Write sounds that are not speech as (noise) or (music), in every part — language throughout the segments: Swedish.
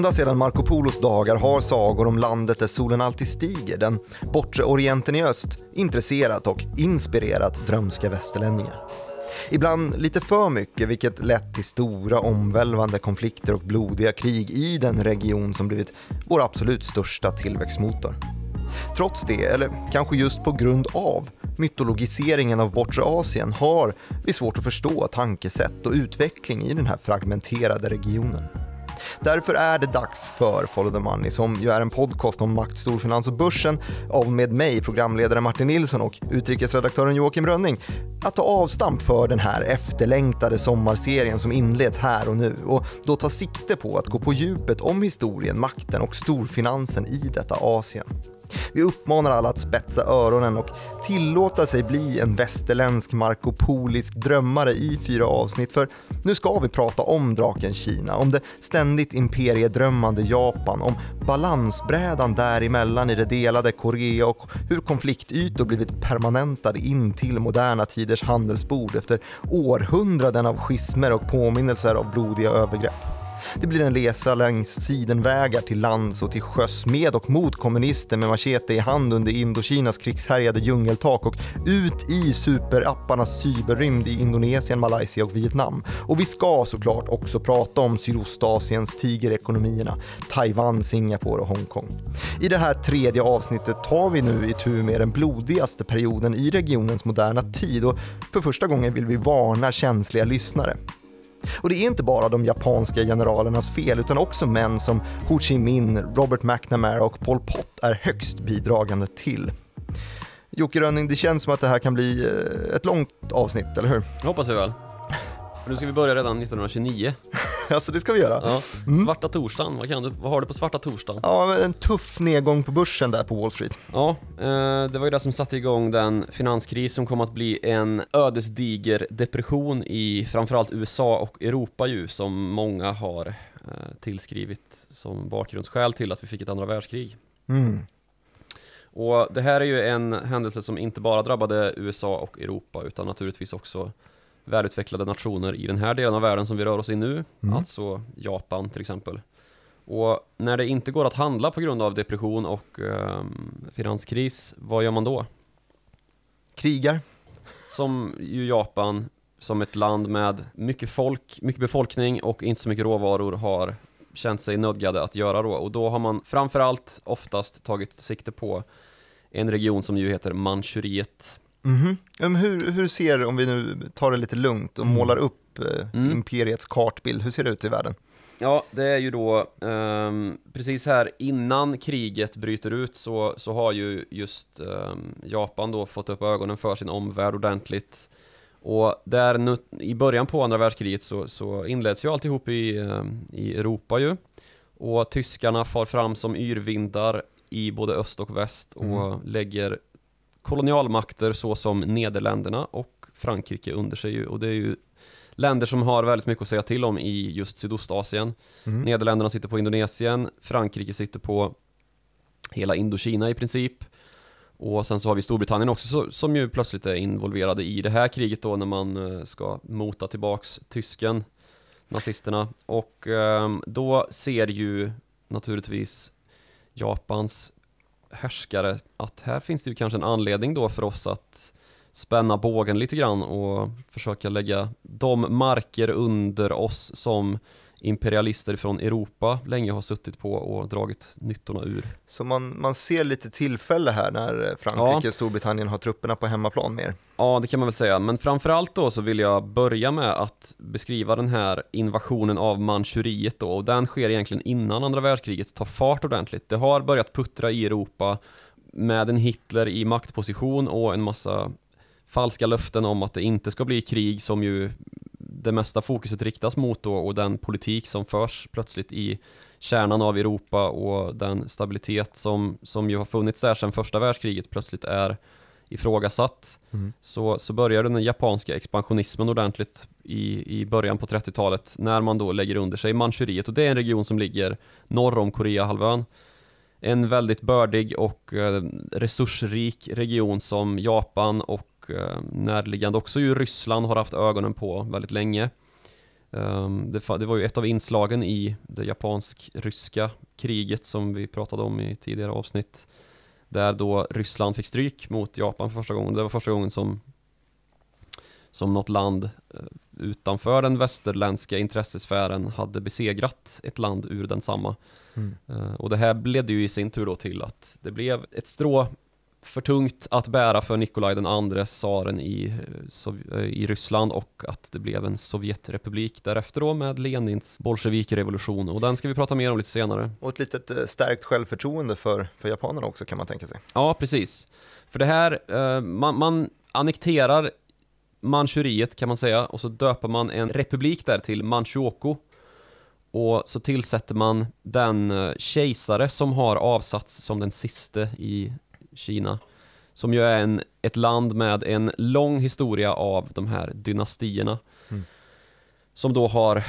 Ända sedan Marco Polos dagar har sagor om landet där solen alltid stiger, den bortre orienten i öst, intresserat och inspirerat drömska västerlänningar. Ibland lite för mycket, vilket lett till stora omvälvande konflikter och blodiga krig i den region som blivit vår absolut största tillväxtmotor. Trots det, eller kanske just på grund av, mytologiseringen av bortre Asien har vi svårt att förstå tankesätt och utveckling i den här fragmenterade regionen. Därför är det dags för Follow the Money som ju är en podcast om makt, storfinans och börsen av med mig, programledare Martin Nilsson och utrikesredaktören Joakim Rönning att ta avstamp för den här efterlängtade sommarserien som inleds här och nu och då ta sikte på att gå på djupet om historien, makten och storfinansen i detta Asien. Vi uppmanar alla att spetsa öronen och tillåta sig bli en västerländsk markopolisk drömmare i fyra avsnitt för nu ska vi prata om draken Kina, om det ständigt imperiedrömmande Japan, om balansbrädan däremellan i det delade Korea och hur konfliktytor blivit permanentade in till moderna tiders handelsbord efter århundraden av schismer och påminnelser av blodiga övergrepp. Det blir en resa längs sidenvägar till lands och till sjöss med och mot kommunister med machete i hand under Indokinas krigshärjade djungeltak och ut i superapparnas cyberrymd i Indonesien, Malaysia och Vietnam. Och vi ska såklart också prata om Sydostasiens tigerekonomierna, Taiwan, Singapore och Hongkong. I det här tredje avsnittet tar vi nu i tur med den blodigaste perioden i regionens moderna tid och för första gången vill vi varna känsliga lyssnare. Och det är inte bara de japanska generalernas fel utan också män som Ho Chi Minh, Robert McNamara och Pol Pot är högst bidragande till. Jocke Rönning, det känns som att det här kan bli eh, ett långt avsnitt, eller hur? hoppas vi väl. Nu ska vi börja redan 1929. alltså (laughs) det ska vi göra. Ja. Mm. Svarta torsdagen, vad, kan du, vad har du på svarta torsdagen? Ja, en tuff nedgång på börsen där på Wall Street. Ja, eh, det var ju det som satte igång den finanskris som kom att bli en ödesdiger depression i framförallt USA och Europa ju, som många har eh, tillskrivit som bakgrundsskäl till att vi fick ett andra världskrig. Mm. Och det här är ju en händelse som inte bara drabbade USA och Europa utan naturligtvis också välutvecklade nationer i den här delen av världen som vi rör oss i nu, mm. alltså Japan till exempel. Och när det inte går att handla på grund av depression och eh, finanskris, vad gör man då? Krigar. Som ju Japan, som ett land med mycket folk, mycket befolkning och inte så mycket råvaror har känt sig nödgade att göra då. Och då har man framförallt oftast tagit sikte på en region som ju heter Manchuriet Mm -hmm. hur, hur ser, om vi nu tar det lite lugnt och mm. målar upp eh, mm. imperiets kartbild, hur ser det ut i världen? Ja, det är ju då um, precis här innan kriget bryter ut så, så har ju just um, Japan då fått upp ögonen för sin omvärld ordentligt. Och där nu, i början på andra världskriget så, så inleds ju alltihop i, um, i Europa ju. Och tyskarna far fram som yrvindar i både öst och väst och mm. lägger kolonialmakter såsom Nederländerna och Frankrike under sig. och det är ju länder som har väldigt mycket att säga till om i just Sydostasien. Mm. Nederländerna sitter på Indonesien, Frankrike sitter på hela Indokina i princip. Och sen så har vi Storbritannien också som ju plötsligt är involverade i det här kriget då när man eh, ska mota tillbaks tysken, nazisterna. Och ehm, då ser ju naturligtvis Japans härskare att här finns det ju kanske en anledning då för oss att spänna bågen lite grann och försöka lägga de marker under oss som imperialister från Europa länge har suttit på och dragit nyttorna ur. Så man, man ser lite tillfälle här när eh, Frankrike, ja. Storbritannien har trupperna på hemmaplan mer? Ja, det kan man väl säga. Men framförallt då så vill jag börja med att beskriva den här invasionen av Manchuriet då och den sker egentligen innan andra världskriget tar fart ordentligt. Det har börjat puttra i Europa med en Hitler i maktposition och en massa falska löften om att det inte ska bli krig som ju det mesta fokuset riktas mot då och den politik som förs plötsligt i kärnan av Europa och den stabilitet som, som ju har funnits där sedan första världskriget plötsligt är ifrågasatt mm. så, så börjar den japanska expansionismen ordentligt i, i början på 30-talet när man då lägger under sig Manchuriet och det är en region som ligger norr om Koreahalvön. En väldigt bördig och eh, resursrik region som Japan och Eh, närliggande också ju Ryssland har haft ögonen på väldigt länge. Ehm, det var ju ett av inslagen i det japansk-ryska kriget som vi pratade om i tidigare avsnitt. Där då Ryssland fick stryk mot Japan för första gången. Det var första gången som, som något land eh, utanför den västerländska intressesfären hade besegrat ett land ur densamma. Mm. Eh, och det här ledde ju i sin tur då till att det blev ett strå för tungt att bära för Nikolaj den andre, tsaren i, i Ryssland och att det blev en Sovjetrepublik därefter då med Lenins bolsjevikrevolution och den ska vi prata mer om lite senare. Och ett litet eh, stärkt självförtroende för, för japanerna också kan man tänka sig. Ja, precis. För det här, eh, man, man annekterar Manchuriet kan man säga och så döper man en republik där till Manchukuo och så tillsätter man den eh, kejsare som har avsatts som den siste i Kina. Som ju är en, ett land med en lång historia av de här dynastierna. Mm. Som då har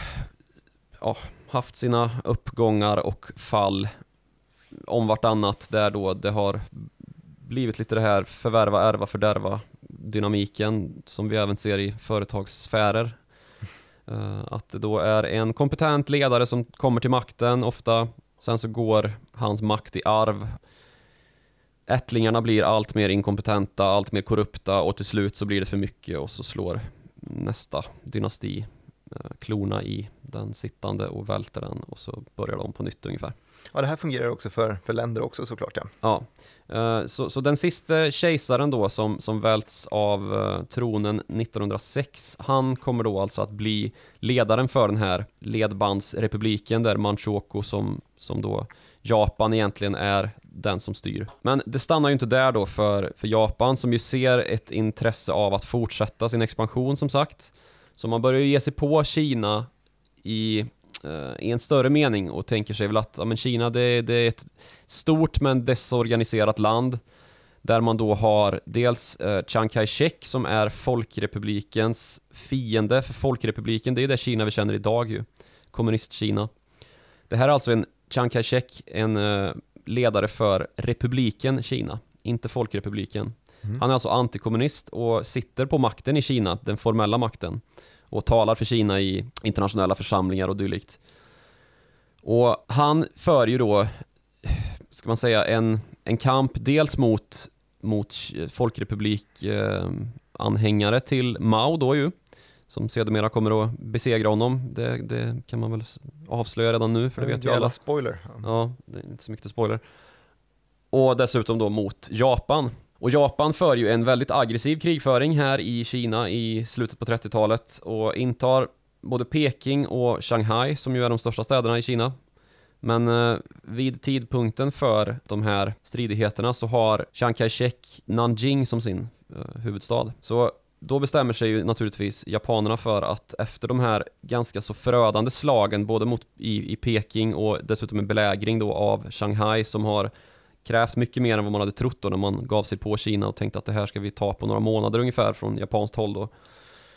ja, haft sina uppgångar och fall om vartannat. Där då det har blivit lite det här förvärva, ärva, fördärva dynamiken som vi även ser i företagssfärer. Mm. Eh, att det då är en kompetent ledare som kommer till makten ofta, sen så går hans makt i arv ättlingarna blir allt mer inkompetenta, allt mer korrupta och till slut så blir det för mycket och så slår nästa dynasti eh, klona i den sittande och välter den och så börjar de på nytt ungefär. Ja, det här fungerar också för, för länder också såklart. Ja, ja. Eh, så, så den sista kejsaren då som, som välts av eh, tronen 1906, han kommer då alltså att bli ledaren för den här ledbandsrepubliken där Manchoko som, som då Japan egentligen är den som styr. Men det stannar ju inte där då för, för Japan som ju ser ett intresse av att fortsätta sin expansion som sagt. Så man börjar ju ge sig på Kina i, eh, i en större mening och tänker sig väl att ja, men Kina det, det är ett stort men desorganiserat land där man då har dels eh, Chiang Kai-shek som är folkrepublikens fiende, för folkrepubliken det är det Kina vi känner idag ju, kommunist-Kina. Det här är alltså en Chiang Kai-shek, en eh, ledare för republiken Kina, inte folkrepubliken. Mm. Han är alltså antikommunist och sitter på makten i Kina, den formella makten, och talar för Kina i internationella församlingar och dylikt. Och han för ju då, ska man säga, en, en kamp dels mot, mot folkrepublik eh, anhängare till Mao då ju, som sedermera kommer att besegra honom. Det, det, kan man väl avslöja redan nu, för det vet ju alla. spoiler. Ja, det är inte så mycket spoiler. Och dessutom då mot Japan. Och Japan för ju en väldigt aggressiv krigföring här i Kina i slutet på 30-talet och intar både Peking och Shanghai, som ju är de största städerna i Kina. Men eh, vid tidpunkten för de här stridigheterna så har Chiang Kai-shek Nanjing som sin eh, huvudstad. Så då bestämmer sig ju naturligtvis japanerna för att efter de här ganska så förödande slagen både mot, i, i Peking och dessutom en belägring då av Shanghai som har krävt mycket mer än vad man hade trott då när man gav sig på Kina och tänkte att det här ska vi ta på några månader ungefär från japanskt håll då.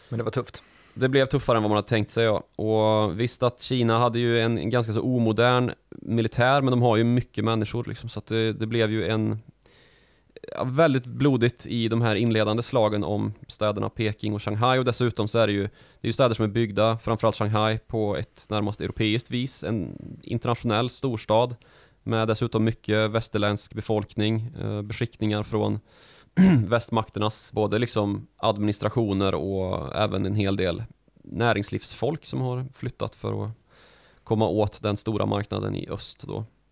Men det var tufft. Det blev tuffare än vad man hade tänkt sig ja. Och visst att Kina hade ju en, en ganska så omodern militär men de har ju mycket människor liksom så att det, det blev ju en väldigt blodigt i de här inledande slagen om städerna Peking och Shanghai och dessutom så är det ju, det är ju städer som är byggda, framförallt Shanghai, på ett närmast europeiskt vis, en internationell storstad med dessutom mycket västerländsk befolkning, eh, beskickningar från (clears throat) västmakternas både liksom administrationer och även en hel del näringslivsfolk som har flyttat för att komma åt den stora marknaden i öst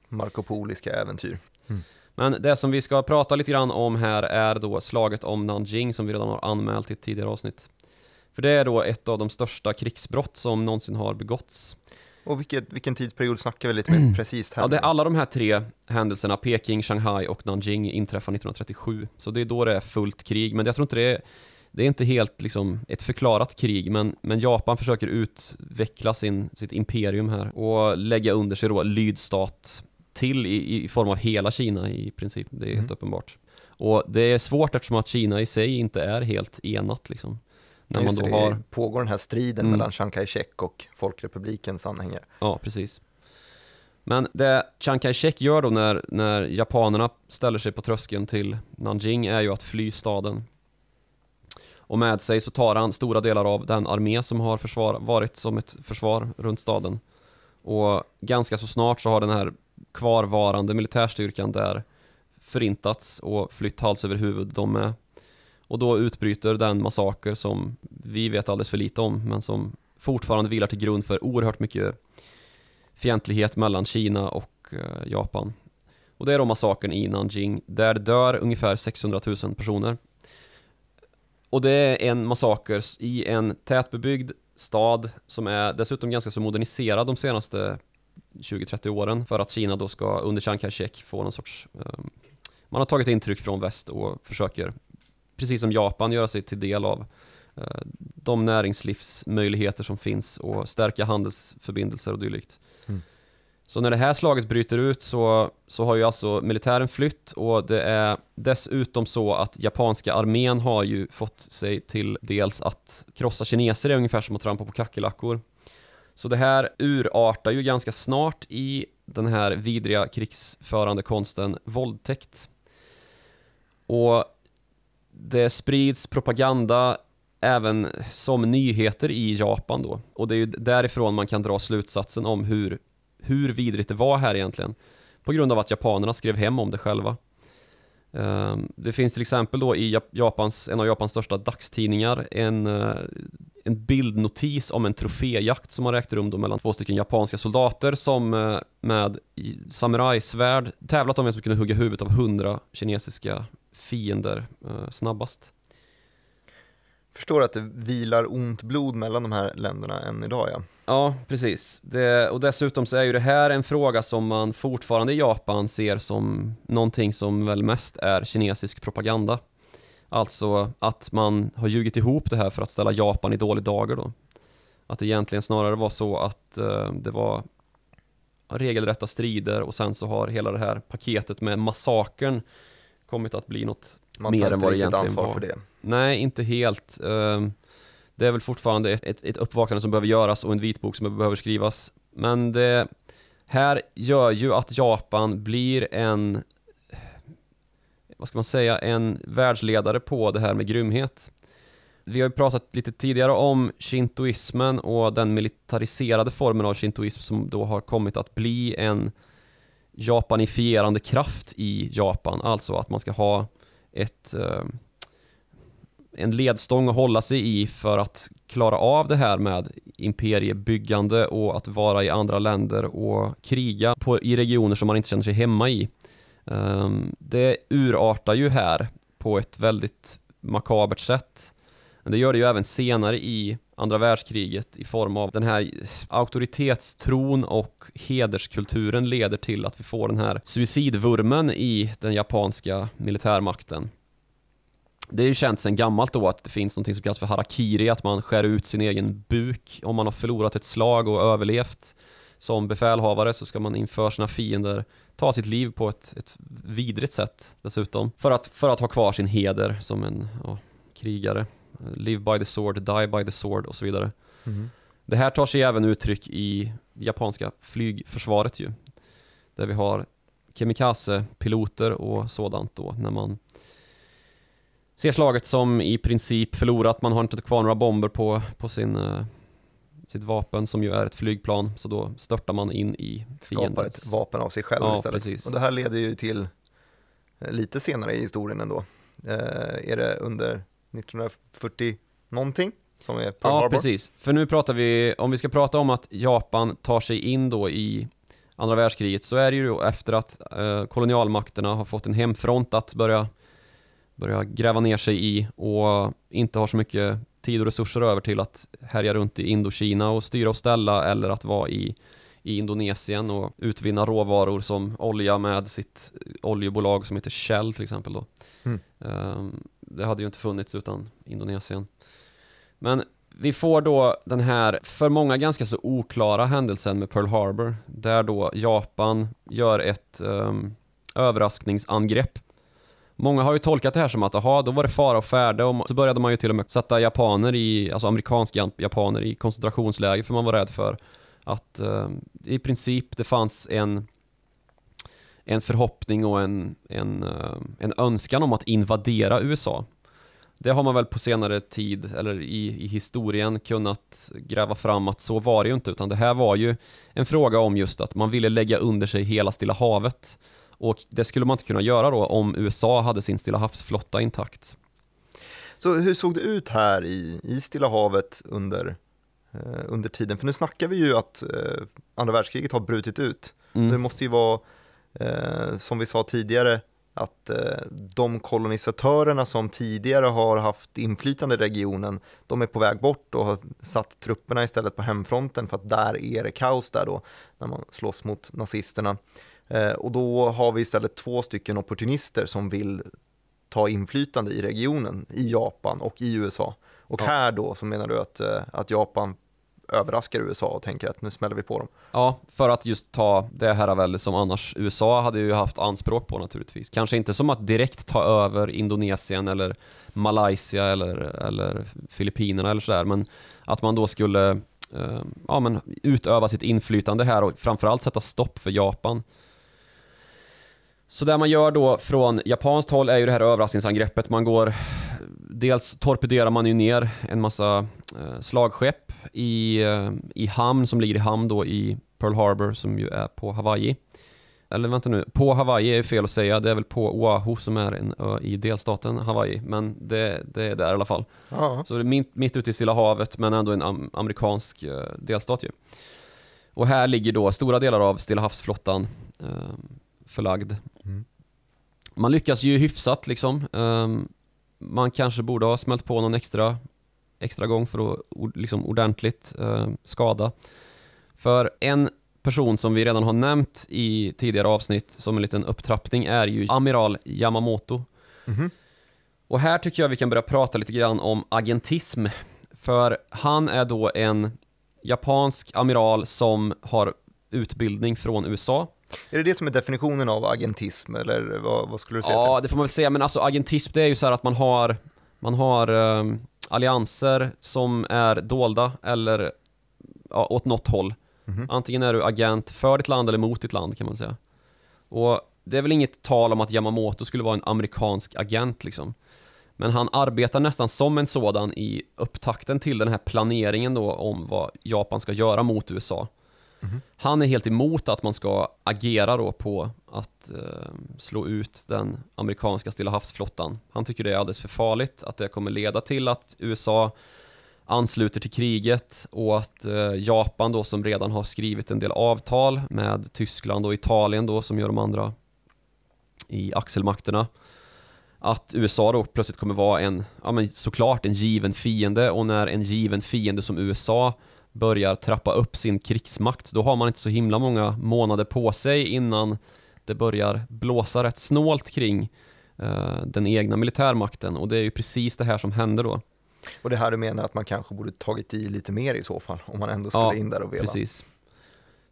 Markopoliska äventyr. Mm. Men det som vi ska prata lite grann om här är då slaget om Nanjing som vi redan har anmält i ett tidigare avsnitt. För det är då ett av de största krigsbrott som någonsin har begåtts. Och vilket, vilken tidsperiod snackar vi lite mer mm. precis här? Ja, det är alla de här tre händelserna, Peking, Shanghai och Nanjing, inträffar 1937. Så det är då det är fullt krig, men jag tror inte det är, det är inte helt liksom ett förklarat krig, men, men Japan försöker utveckla sin, sitt imperium här och lägga under sig då lydstat till i, i form av hela Kina i princip. Det är helt mm. uppenbart. Och det är svårt eftersom att Kina i sig inte är helt enat. Liksom. När Just man då det, har... pågår den här striden mm. mellan Chiang Kai-Shek och Folkrepublikens anhängare. Ja, precis. Men det Chiang Kai-Shek gör då när, när japanerna ställer sig på tröskeln till Nanjing är ju att fly staden. Och med sig så tar han stora delar av den armé som har försvar, varit som ett försvar runt staden. Och ganska så snart så har den här kvarvarande militärstyrkan där förintats och flytt hals över huvud de med. Och då utbryter den massaker som vi vet alldeles för lite om men som fortfarande vilar till grund för oerhört mycket fientlighet mellan Kina och eh, Japan. Och det är då massakern i Nanjing där dör ungefär 600 000 personer. Och det är en massaker i en tätbebyggd stad som är dessutom ganska så moderniserad de senaste 20-30 åren för att Kina då ska under Chiang Kai-shek få någon sorts... Um, man har tagit intryck från väst och försöker, precis som Japan, göra sig till del av uh, de näringslivsmöjligheter som finns och stärka handelsförbindelser och dylikt. Mm. Så när det här slaget bryter ut så, så har ju alltså militären flytt och det är dessutom så att japanska armén har ju fått sig till dels att krossa kineser, det är ungefär som att trampa på kackerlackor. Så det här urartar ju ganska snart i den här vidriga krigsförande konsten våldtäkt. Och det sprids propaganda även som nyheter i Japan då. Och det är ju därifrån man kan dra slutsatsen om hur, hur vidrigt det var här egentligen. På grund av att japanerna skrev hem om det själva. Ehm, det finns till exempel då i Japans, en av Japans största dagstidningar en eh, en bildnotis om en troféjakt som har ägt rum då mellan två stycken japanska soldater som eh, med samurajsvärd tävlat om vem som kunde hugga huvudet av hundra kinesiska fiender eh, snabbast. Förstår att det vilar ont blod mellan de här länderna än idag ja. Ja, precis. Det, och dessutom så är ju det här en fråga som man fortfarande i Japan ser som någonting som väl mest är kinesisk propaganda. Alltså att man har ljugit ihop det här för att ställa Japan i dålig dagar då. Att det egentligen snarare var så att eh, det var regelrätta strider och sen så har hela det här paketet med massakern kommit att bli något man mer än vad det egentligen ansvar var. För det. Nej, inte helt. Eh, det är väl fortfarande ett, ett, ett uppvaknande som behöver göras och en vitbok som behöver skrivas. Men det här gör ju att Japan blir en vad ska man säga, en världsledare på det här med grymhet. Vi har ju pratat lite tidigare om shintoismen och den militariserade formen av shintoism som då har kommit att bli en japanifierande kraft i Japan. Alltså att man ska ha ett, eh, en ledstång att hålla sig i för att klara av det här med imperiebyggande och att vara i andra länder och kriga på, i regioner som man inte känner sig hemma i. Ehm, det urartar ju här på ett väldigt makabert sätt. Men det gör det ju även senare i andra världskriget i form av den här auktoritetstron och hederskulturen leder till att vi får den här suicidvurmen i den japanska militärmakten. Det är ju känt sedan gammalt då att det finns något som kallas för harakiri, att man skär ut sin egen buk om man har förlorat ett slag och överlevt som befälhavare så ska man inför sina fiender ta sitt liv på ett, ett vidrigt sätt dessutom. För att, för att ha kvar sin heder som en ja, krigare. Live by the sword, die by the sword och så vidare. Mm. Det här tar sig även uttryck i japanska flygförsvaret ju. Där vi har kamikaze-piloter och sådant då när man ser slaget som i princip förlorat. Man har inte kvar några bomber på, på sin eh, sitt vapen som ju är ett flygplan, så då störtar man in i fienden. Skapar ett vapen av sig själv ja, istället. Precis. Och det här leder ju till eh, lite senare i historien ändå. Eh, är det under 1940 någonting? Som är Pearl ja, Harbor? precis. För nu pratar vi, om vi ska prata om att Japan tar sig in då i andra världskriget, så är det ju då efter att eh, kolonialmakterna har fått en hemfront att börja börja gräva ner sig i och inte har så mycket tid och resurser över till att härja runt i Indokina och styra och ställa eller att vara i, i Indonesien och utvinna råvaror som olja med sitt oljebolag som heter Shell till exempel. Då. Mm. Um, det hade ju inte funnits utan Indonesien. Men vi får då den här, för många ganska så oklara händelsen med Pearl Harbor, där då Japan gör ett um, överraskningsangrepp Många har ju tolkat det här som att aha, då var det fara och färde och så började man ju till och med sätta japaner i, alltså amerikanska japaner i koncentrationsläger för man var rädd för att eh, i princip det fanns en en förhoppning och en, en, eh, en önskan om att invadera USA. Det har man väl på senare tid, eller i, i historien, kunnat gräva fram att så var det ju inte, utan det här var ju en fråga om just att man ville lägga under sig hela Stilla havet. Och det skulle man inte kunna göra då om USA hade sin Stilla havsflotta intakt. Så hur såg det ut här i, i Stilla havet under, eh, under tiden? För nu snackar vi ju att eh, andra världskriget har brutit ut. Mm. Det måste ju vara, eh, som vi sa tidigare, att eh, de kolonisatörerna som tidigare har haft inflytande i regionen, de är på väg bort och har satt trupperna istället på hemfronten för att där är det kaos där då, när man slåss mot nazisterna. Eh, och då har vi istället två stycken opportunister som vill ta inflytande i regionen, i Japan och i USA. Och ja. här då så menar du att, eh, att Japan överraskar USA och tänker att nu smäller vi på dem. Ja, för att just ta det här väl som annars USA hade ju haft anspråk på naturligtvis. Kanske inte som att direkt ta över Indonesien eller Malaysia eller, eller Filippinerna eller sådär, men att man då skulle eh, ja, men utöva sitt inflytande här och framförallt sätta stopp för Japan. Så det man gör då från japanskt håll är ju det här överraskningsangreppet. Man går... Dels torpederar man ju ner en massa eh, slagskepp i, eh, i hamn som ligger i hamn då i Pearl Harbor som ju är på Hawaii. Eller vänta nu, på Hawaii är fel att säga. Det är väl på Oahu som är en ö i delstaten Hawaii. Men det, det är där i alla fall. Ja. Så det är mitt, mitt ute i Stilla havet men ändå en am amerikansk eh, delstat ju. Och här ligger då stora delar av Stilla havsflottan förlagd. Mm. Man lyckas ju hyfsat liksom. Ehm, man kanske borde ha smält på någon extra, extra gång för att liksom ordentligt ehm, skada. För en person som vi redan har nämnt i tidigare avsnitt som en liten upptrappning är ju Amiral Yamamoto. Mm. Och här tycker jag vi kan börja prata lite grann om agentism. För han är då en japansk amiral som har utbildning från USA. Är det det som är definitionen av agentism eller vad, vad skulle du säga? Ja, till? det får man väl säga, men alltså agentism det är ju så här att man har, man har um, allianser som är dolda eller ja, åt något håll. Mm -hmm. Antingen är du agent för ditt land eller mot ditt land kan man säga. Och det är väl inget tal om att Yamamoto skulle vara en amerikansk agent liksom. Men han arbetar nästan som en sådan i upptakten till den här planeringen då om vad Japan ska göra mot USA. Mm. Han är helt emot att man ska agera då på att eh, slå ut den amerikanska Stilla havsflottan. Han tycker det är alldeles för farligt, att det kommer leda till att USA ansluter till kriget och att eh, Japan då som redan har skrivit en del avtal med Tyskland och Italien då som gör de andra i axelmakterna att USA då plötsligt kommer vara en, ja men såklart en given fiende och när en given fiende som USA börjar trappa upp sin krigsmakt. Då har man inte så himla många månader på sig innan det börjar blåsa rätt snålt kring eh, den egna militärmakten och det är ju precis det här som händer då. Och det här du menar att man kanske borde tagit i lite mer i så fall, om man ändå skulle ja, in där och veva? precis.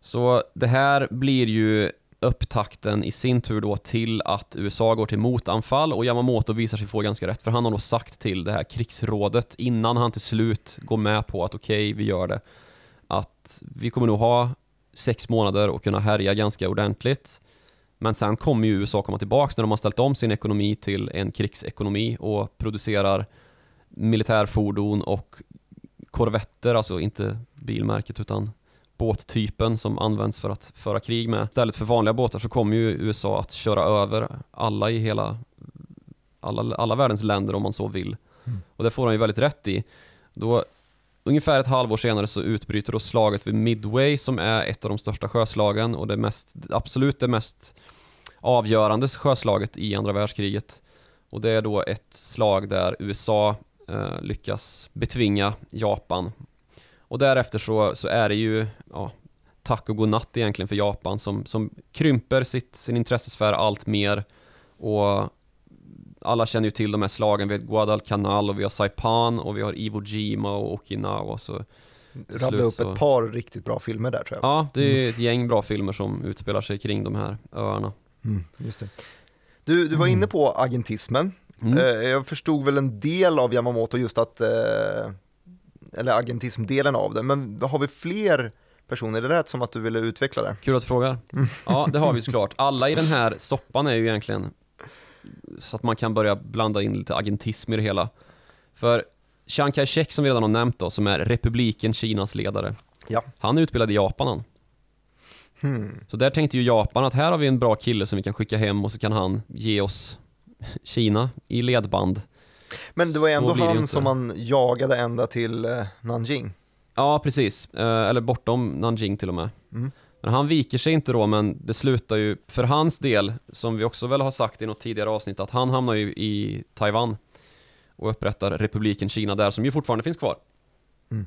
Så det här blir ju upptakten i sin tur då till att USA går till motanfall och Yamamoto visar sig få ganska rätt för han har då sagt till det här krigsrådet innan han till slut går med på att okej, okay, vi gör det. Att vi kommer nog ha sex månader och kunna härja ganska ordentligt. Men sen kommer ju USA komma tillbaka när de har ställt om sin ekonomi till en krigsekonomi och producerar militärfordon och korvetter, alltså inte bilmärket utan båttypen som används för att föra krig med. Istället för vanliga båtar så kommer ju USA att köra över alla i hela alla, alla världens länder om man så vill. Mm. Och det får han ju väldigt rätt i. Då, ungefär ett halvår senare så utbryter då slaget vid Midway som är ett av de största sjöslagen och det mest, absolut det mest avgörande sjöslaget i andra världskriget. Och det är då ett slag där USA eh, lyckas betvinga Japan och därefter så, så är det ju ja, tack och godnatt egentligen för Japan som, som krymper sitt, sin intressesfär allt mer. Och alla känner ju till de här slagen. Vi har Guadalcanal och vi har Saipan och vi har Iwo Jima och Okinawa. Så Rabbla upp så... ett par riktigt bra filmer där tror jag. Ja, det är mm. ett gäng bra filmer som utspelar sig kring de här öarna. Mm, just det. Du, du var inne mm. på agentismen. Mm. Eh, jag förstod väl en del av Yamamoto just att eh, eller agentismdelen av det, men har vi fler personer? Det lät som att du ville utveckla det. Kul att du frågar. Mm. Ja, det har vi (laughs) såklart. Alla i den här soppan är ju egentligen så att man kan börja blanda in lite agentism i det hela. För Chiang Kai-Shek som vi redan har nämnt då, som är republiken Kinas ledare. Ja. Han är utbildad i Japan Hmm. Så där tänkte ju Japan att här har vi en bra kille som vi kan skicka hem och så kan han ge oss Kina i ledband. Men det var ju ändå han som man jagade ända till eh, Nanjing. Ja, precis. Eh, eller bortom Nanjing till och med. Mm. Men han viker sig inte då, men det slutar ju för hans del, som vi också väl har sagt i något tidigare avsnitt, att han hamnar ju i Taiwan och upprättar republiken Kina där, som ju fortfarande finns kvar. Mm.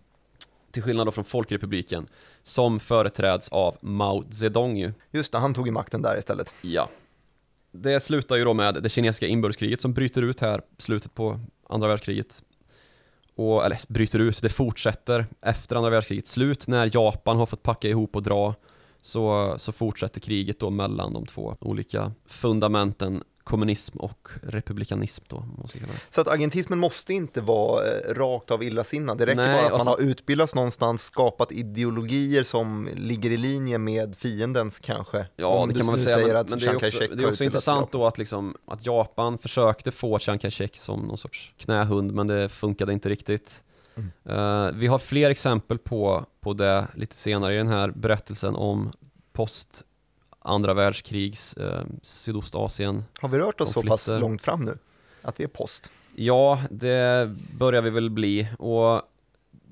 Till skillnad då från Folkrepubliken, som företräds av Mao Zedong ju. Just det, han tog ju makten där istället. Ja, det slutar ju då med det kinesiska inbördeskriget som bryter ut här, slutet på andra världskriget. Och, eller bryter ut, det fortsätter efter andra världskrigets slut när Japan har fått packa ihop och dra. Så, så fortsätter kriget då mellan de två olika fundamenten kommunism och republikanism då. Så att agentismen måste inte vara eh, rakt av illasinnad, det räcker Nej, bara att alltså, man har utbildats någonstans, skapat ideologier som ligger i linje med fiendens kanske. Ja, det kan man väl säga, men, men det är också, det är också intressant då att, liksom, att Japan försökte få Chiang Kai-shek som någon sorts knähund, men det funkade inte riktigt. Mm. Uh, vi har fler exempel på, på det lite senare i den här berättelsen om post andra världskrigs eh, Sydostasien. Har vi rört oss konflikter. så pass långt fram nu? Att det är post? Ja, det börjar vi väl bli. Och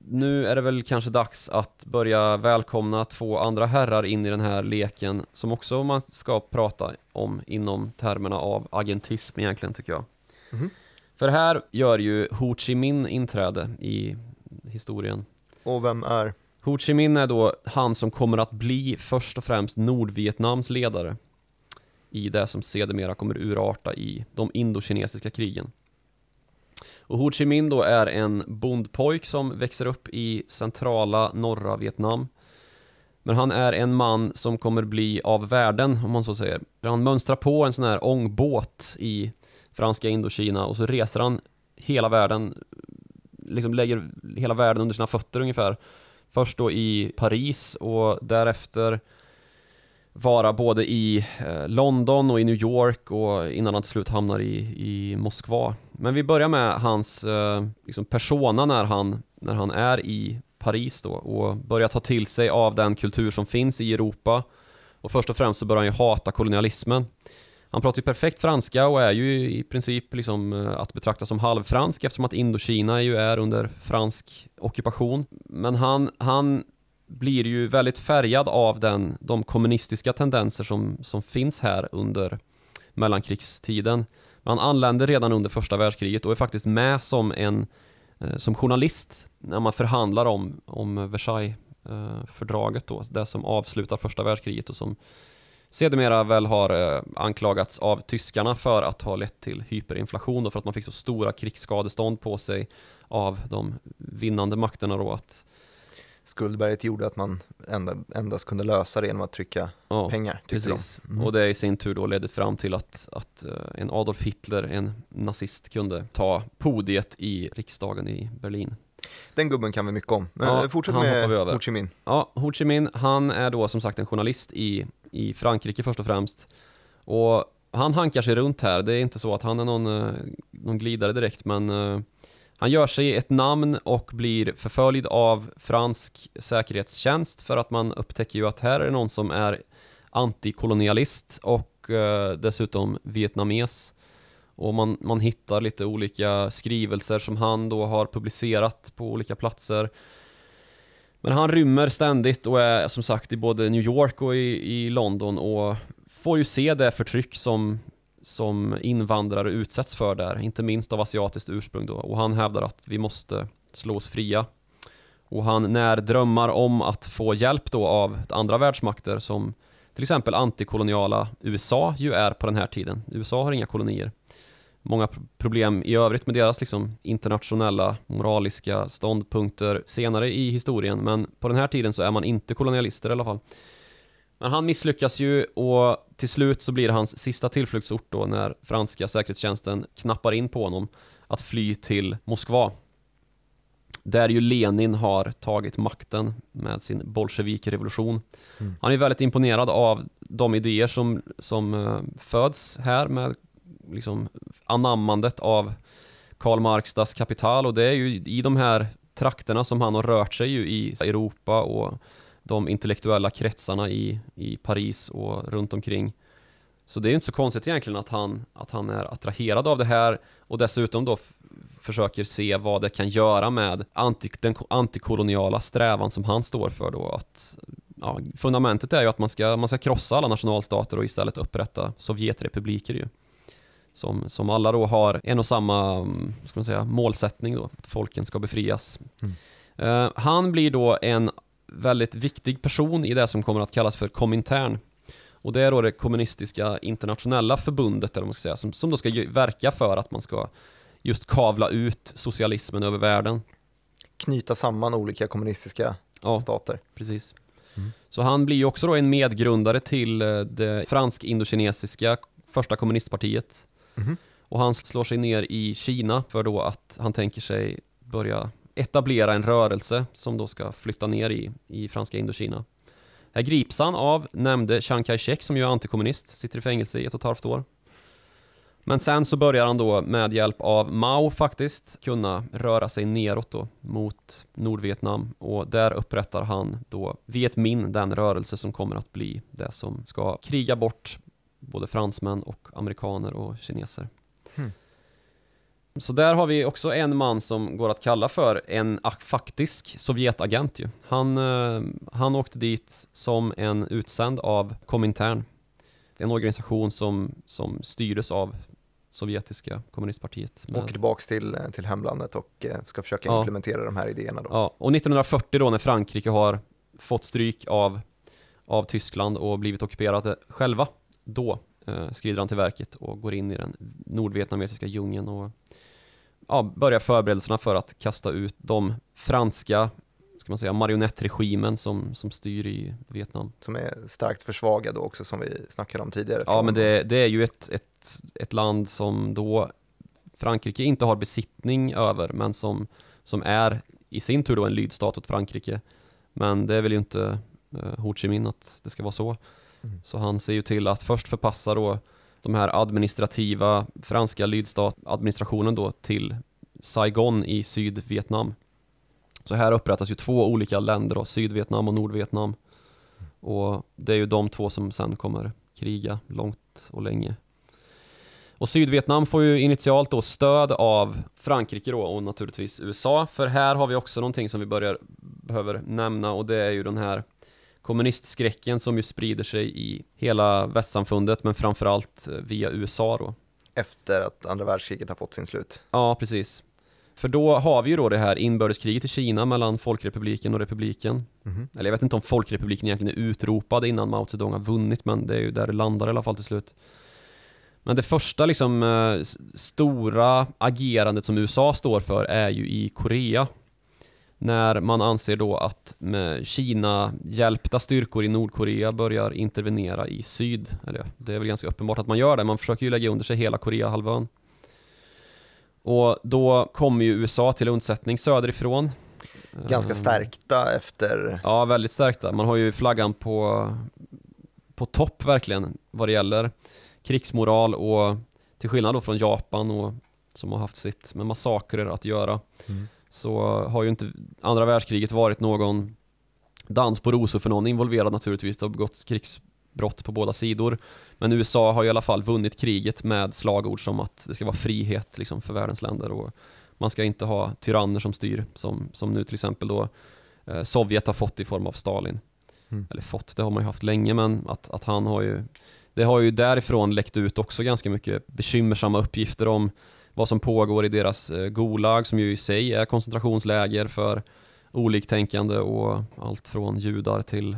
nu är det väl kanske dags att börja välkomna två andra herrar in i den här leken som också man ska prata om inom termerna av agentism egentligen tycker jag. Mm. För här gör ju Ho Chi Minh inträde i historien. Och vem är Ho Chi Minh är då han som kommer att bli först och främst Nordvietnams ledare i det som sedermera kommer urarta i de indokinesiska krigen. Och Ho Chi Minh då är en bondpojk som växer upp i centrala norra Vietnam. Men han är en man som kommer bli av världen, om man så säger. Han mönstrar på en sån här ångbåt i franska Indokina och så reser han hela världen, liksom lägger hela världen under sina fötter ungefär Först då i Paris och därefter vara både i eh, London och i New York och innan han till slut hamnar i, i Moskva. Men vi börjar med hans eh, liksom persona när han, när han är i Paris då och börjar ta till sig av den kultur som finns i Europa. Och först och främst så börjar han ju hata kolonialismen. Han pratar ju perfekt franska och är ju i princip liksom eh, att betrakta som halvfransk eftersom att Indokina ju är under fransk ockupation. Men han, han blir ju väldigt färgad av den, de kommunistiska tendenser som, som finns här under mellankrigstiden. Han anländer redan under första världskriget och är faktiskt med som en eh, som journalist när man förhandlar om, om Versailles-fördraget eh, då, det som avslutar första världskriget och som sedermera väl har eh, anklagats av tyskarna för att ha lett till hyperinflation och för att man fick så stora krigsskadestånd på sig av de vinnande makterna då att skuldberget gjorde att man endast kunde lösa det genom att trycka ja, pengar. Precis. De. Mm. Och det i sin tur då ledde fram till att, att eh, en Adolf Hitler, en nazist, kunde ta podiet i riksdagen i Berlin. Den gubben kan vi mycket om. Men ja, fortsätt med Ho Chi Minh. Ja, Ho Chi Minh, han är då som sagt en journalist i i Frankrike först och främst. Och han hankar sig runt här. Det är inte så att han är någon, eh, någon glidare direkt, men eh, han gör sig ett namn och blir förföljd av fransk säkerhetstjänst för att man upptäcker ju att här är det någon som är antikolonialist och eh, dessutom vietnames. Och man, man hittar lite olika skrivelser som han då har publicerat på olika platser. Men han rymmer ständigt och är som sagt i både New York och i, i London och får ju se det förtryck som, som invandrare utsätts för där, inte minst av asiatiskt ursprung då. Och han hävdar att vi måste slå oss fria. Och han när drömmar om att få hjälp då av andra världsmakter som till exempel antikoloniala USA ju är på den här tiden. USA har inga kolonier många problem i övrigt med deras liksom, internationella moraliska ståndpunkter senare i historien. Men på den här tiden så är man inte kolonialister i alla fall. Men han misslyckas ju och till slut så blir hans sista tillflyktsort då när franska säkerhetstjänsten knappar in på honom att fly till Moskva. Där ju Lenin har tagit makten med sin bolsjevikrevolution. Mm. Han är väldigt imponerad av de idéer som, som eh, föds här med liksom anammandet av Karl Marx Kapital och det är ju i de här trakterna som han har rört sig ju i Europa och de intellektuella kretsarna i, i Paris och runt omkring. Så det är inte så konstigt egentligen att han, att han är attraherad av det här och dessutom då försöker se vad det kan göra med anti, den antikoloniala strävan som han står för då. Att, ja, fundamentet är ju att man ska, man ska krossa alla nationalstater och istället upprätta Sovjetrepubliker ju som, som alla då har en och samma mm, ska man säga, målsättning då, att folken ska befrias. Mm. Uh, han blir då en väldigt viktig person i det som kommer att kallas för Komintern. Och det är då det kommunistiska internationella förbundet, eller man ska säga, som, som då ska verka för att man ska just kavla ut socialismen över världen. Knyta samman olika kommunistiska ja, stater. precis. Mm. Så han blir ju också då en medgrundare till eh, det fransk-indokinesiska första kommunistpartiet. Mm. Och han slår sig ner i Kina för då att han tänker sig börja etablera en rörelse som då ska flytta ner i, i franska Indokina. Här grips han av nämnde Chiang Kai-Shek som ju är antikommunist, sitter i fängelse i ett och ett halvt år. Men sen så börjar han då med hjälp av Mao faktiskt kunna röra sig neråt då mot Nordvietnam och där upprättar han då Viet Minh, den rörelse som kommer att bli det som ska kriga bort både fransmän och amerikaner och kineser. Hmm. Så där har vi också en man som går att kalla för en faktisk Sovjetagent ju. Han, eh, han åkte dit som en utsänd av Komintern. En organisation som, som styrdes av sovjetiska kommunistpartiet. Med... Åker tillbaka till, eh, till hemlandet och eh, ska försöka ja. implementera de här idéerna då. Ja, och 1940 då när Frankrike har fått stryk av, av Tyskland och blivit ockuperade själva då eh, skrider han till verket och går in i den nordvietnamesiska djungeln och ja, börjar förberedelserna för att kasta ut de franska ska man säga, marionettregimen som, som styr i Vietnam. Som är starkt försvagad också som vi snackade om tidigare. Ja, men det, det är ju ett, ett, ett land som då Frankrike inte har besittning över, men som, som är i sin tur då en lydstat åt Frankrike. Men det vill ju inte eh, Ho Chi Minh att det ska vara så. Mm. Så han ser ju till att först förpassa då de här administrativa franska lydstatadministrationen då till Saigon i Sydvietnam. Så här upprättas ju två olika länder då, Sydvietnam och Nordvietnam. Och det är ju de två som sen kommer kriga långt och länge. Och Sydvietnam får ju initialt då stöd av Frankrike då och naturligtvis USA. För här har vi också någonting som vi börjar behöver nämna och det är ju den här kommunistskräcken som ju sprider sig i hela västsamfundet men framförallt eh, via USA då. Efter att andra världskriget har fått sin slut. Ja, precis. För då har vi ju då det här inbördeskriget i Kina mellan Folkrepubliken och republiken. Mm. Eller jag vet inte om Folkrepubliken egentligen är utropad innan Mao Zedong har vunnit, men det är ju där det landar i alla fall till slut. Men det första liksom eh, stora agerandet som USA står för är ju i Korea när man anser då att med Kina-hjälpta styrkor i Nordkorea börjar intervenera i syd. Eller det är väl ganska uppenbart att man gör det, man försöker ju lägga under sig hela Koreahalvön. Och då kommer ju USA till undsättning söderifrån. Ganska ehm, stärkta efter... Ja, väldigt stärkta. Man har ju flaggan på, på topp verkligen vad det gäller krigsmoral och till skillnad då från Japan och, som har haft sitt med massakrer att göra mm så har ju inte andra världskriget varit någon dans på rosor för någon involverad naturligtvis. Det har begåtts krigsbrott på båda sidor. Men USA har i alla fall vunnit kriget med slagord som att det ska vara frihet liksom, för världens länder och man ska inte ha tyranner som styr, som, som nu till exempel då eh, Sovjet har fått i form av Stalin. Mm. Eller fått, det har man ju haft länge, men att, att han har ju det har ju därifrån läckt ut också ganska mycket bekymmersamma uppgifter om vad som pågår i deras eh, Gulag som ju i sig är koncentrationsläger för oliktänkande och allt från judar till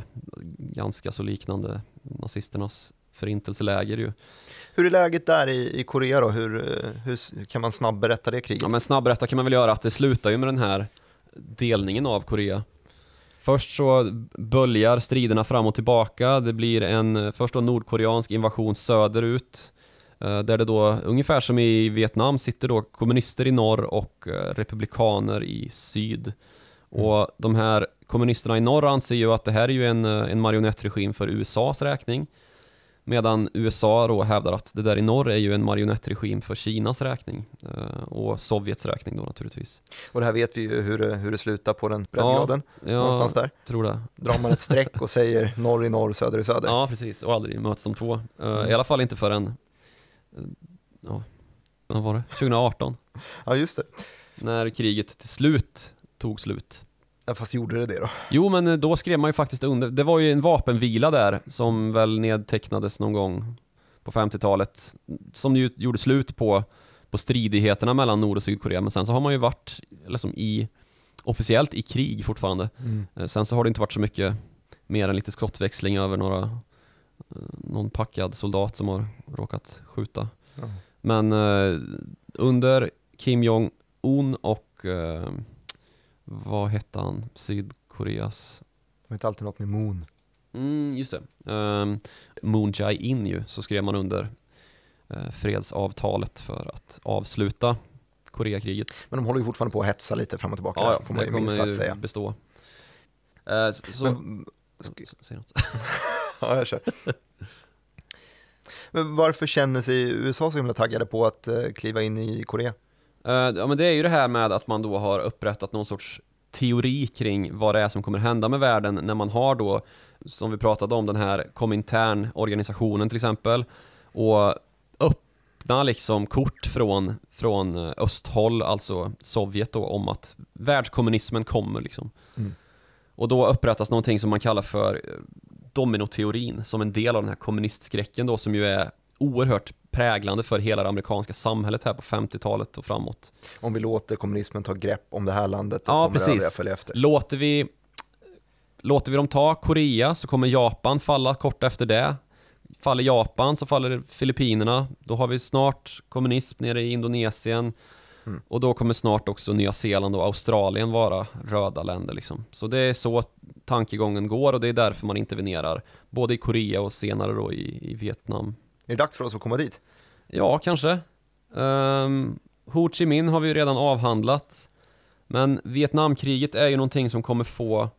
ganska så liknande nazisternas förintelseläger ju. Hur är läget där i, i Korea då? Hur, eh, hur kan man snabbberätta det kriget? Ja men snabbberätta kan man väl göra att det slutar ju med den här delningen av Korea. Först så böljar striderna fram och tillbaka. Det blir en, eh, först då nordkoreansk invasion söderut Eh, där det då, ungefär som i Vietnam, sitter då kommunister i norr och eh, republikaner i syd. Mm. Och de här kommunisterna i norr anser ju att det här är ju en, eh, en marionettregim för USAs räkning. Medan USA då hävdar att det där i norr är ju en marionettregim för Kinas räkning och Sovjets räkning då naturligtvis. Och det här vet vi ju hur, hur det slutar på den breddgraden. Ja, någonstans där. tror det. Drar man ett streck och säger norr i norr, söder i söder. (laughs) Ja, precis. Och aldrig möts de två. Mm. I alla fall inte förrän Eh, ja, vad var det? 2018? (laughs) ja, just det. När kriget till slut tog slut. Ja, fast gjorde det det då? Jo, men eh, då skrev man ju faktiskt under. Det var ju en vapenvila där som väl nedtecknades någon gång på 50-talet. Som ju gjorde slut på, på stridigheterna mellan Nord och Sydkorea. Men sen så har man ju varit liksom, i, officiellt i krig fortfarande. Mm. Eh, sen så har det inte varit så mycket mer än lite skottväxling över några Eh, någon packad soldat som har råkat skjuta. Ja. Men eh, under Kim Jong-Un och eh, vad hette han, Sydkoreas? De inte alltid något med Moon. Mm, just det. Eh, Moon Jae-In ju, så skrev man under eh, fredsavtalet för att avsluta Koreakriget. Men de håller ju fortfarande på att hetsa lite fram och tillbaka, ja, får man ju minst att säga. Bestå. Eh, så, Men, så, (laughs) (laughs) ja, jag kör. Men varför känner sig USA så himla taggade på att eh, kliva in i Korea? Eh, ja, men det är ju det här med att man då har upprättat någon sorts teori kring vad det är som kommer hända med världen när man har då, som vi pratade om, den här Komintern-organisationen till exempel, och öppna liksom kort från, från eh, östhåll, alltså Sovjet då, om att världskommunismen kommer liksom. Mm. Och då upprättas någonting som man kallar för dominoteorin som en del av den här kommunistskräcken då som ju är oerhört präglande för hela det amerikanska samhället här på 50-talet och framåt. Om vi låter kommunismen ta grepp om det här landet, då ja, kommer precis. övriga följa efter. Låter vi, låter vi dem ta Korea så kommer Japan falla kort efter det. Faller Japan så faller Filippinerna. Då har vi snart kommunism nere i Indonesien. Mm. Och då kommer snart också Nya Zeeland och Australien vara röda länder. Liksom. Så det är så tankegången går och det är därför man intervenerar både i Korea och senare då i, i Vietnam. Är det dags för oss att komma dit? Ja, kanske. Um, Ho Chi Minh har vi ju redan avhandlat. Men Vietnamkriget är ju någonting som kommer få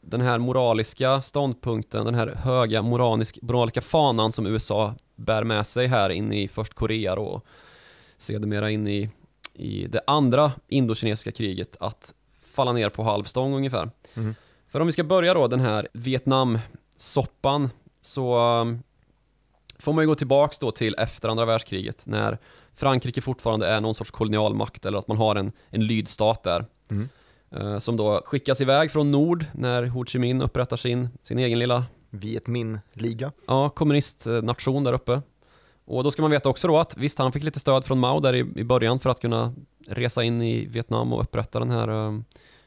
den här moraliska ståndpunkten, den här höga moralisk, moraliska fanan som USA bär med sig här in i först Korea då och sedermera in i i det andra indokinesiska kriget att falla ner på halvstång ungefär. Mm. För om vi ska börja då den här Vietnam-soppan så um, får man ju gå tillbaks då till efter andra världskriget när Frankrike fortfarande är någon sorts kolonialmakt eller att man har en, en lydstat där. Mm. som då skickas iväg från nord när Ho Chi Minh upprättar sin, sin egen lilla Vietminh-liga? Ja, kommunistnation där uppe. Och då ska man veta också då att visst, han fick lite stöd från Mao där i, i början för att kunna resa in i Vietnam och upprätta den här um,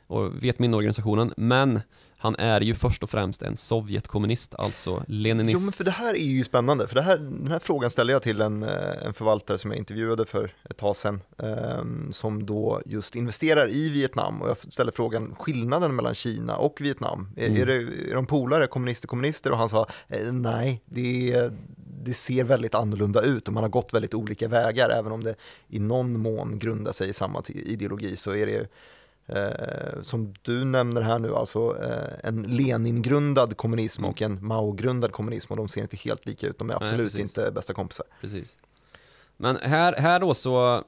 och Vietmin-organisationen. Men han är ju först och främst en Sovjetkommunist, alltså leninist. Jo, men för det här är ju spännande, för det här, den här frågan ställde jag till en, eh, en förvaltare som jag intervjuade för ett tag sedan, um, som då just investerar i Vietnam. Och jag ställde frågan, skillnaden mellan Kina och Vietnam, mm. är, är, det, är de polare, kommunister, kommunister? Och han sa, eh, nej, det är det ser väldigt annorlunda ut och man har gått väldigt olika vägar. Även om det i någon mån grundar sig i samma ideologi så är det eh, som du nämner här nu, alltså eh, en Lenin-grundad kommunism och mm. en Mao-grundad kommunism och de ser inte helt lika ut, de är absolut Nej, inte bästa kompisar. Precis. Men här, här då så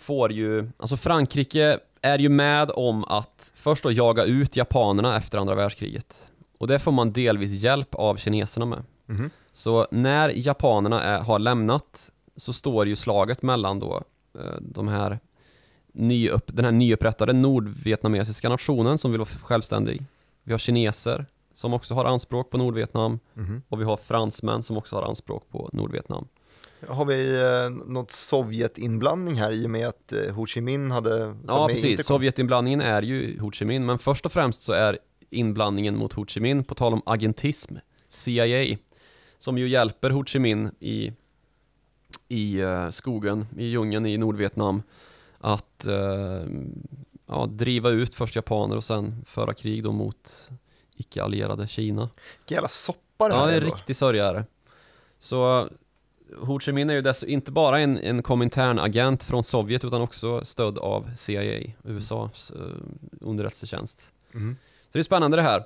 får ju, alltså Frankrike är ju med om att först då jaga ut japanerna efter andra världskriget. Och det får man delvis hjälp av kineserna med. Mm -hmm. Så när japanerna är, har lämnat så står ju slaget mellan då eh, de här nyupp, den här nyupprättade nordvietnamesiska nationen som vill vara självständig. Vi har kineser som också har anspråk på Nordvietnam mm. och vi har fransmän som också har anspråk på Nordvietnam. Har vi eh, något Sovjetinblandning här i och med att eh, Ho Chi Minh hade... Ja, precis. Sovjetinblandningen är ju Ho Chi Minh, men först och främst så är inblandningen mot Ho Chi Minh, på tal om agentism, CIA som ju hjälper Ho Chi Minh i, i eh, skogen, i djungeln i Nordvietnam att eh, ja, driva ut först japaner och sen föra krig då mot icke-allierade Kina. Vilken jävla soppa det här är Ja, det är en riktig sörjare Så Ho Chi Minh är ju dess, inte bara en, en Komintern-agent från Sovjet utan också stödd av CIA, USAs eh, underrättelsetjänst. Mm. Så det är spännande det här.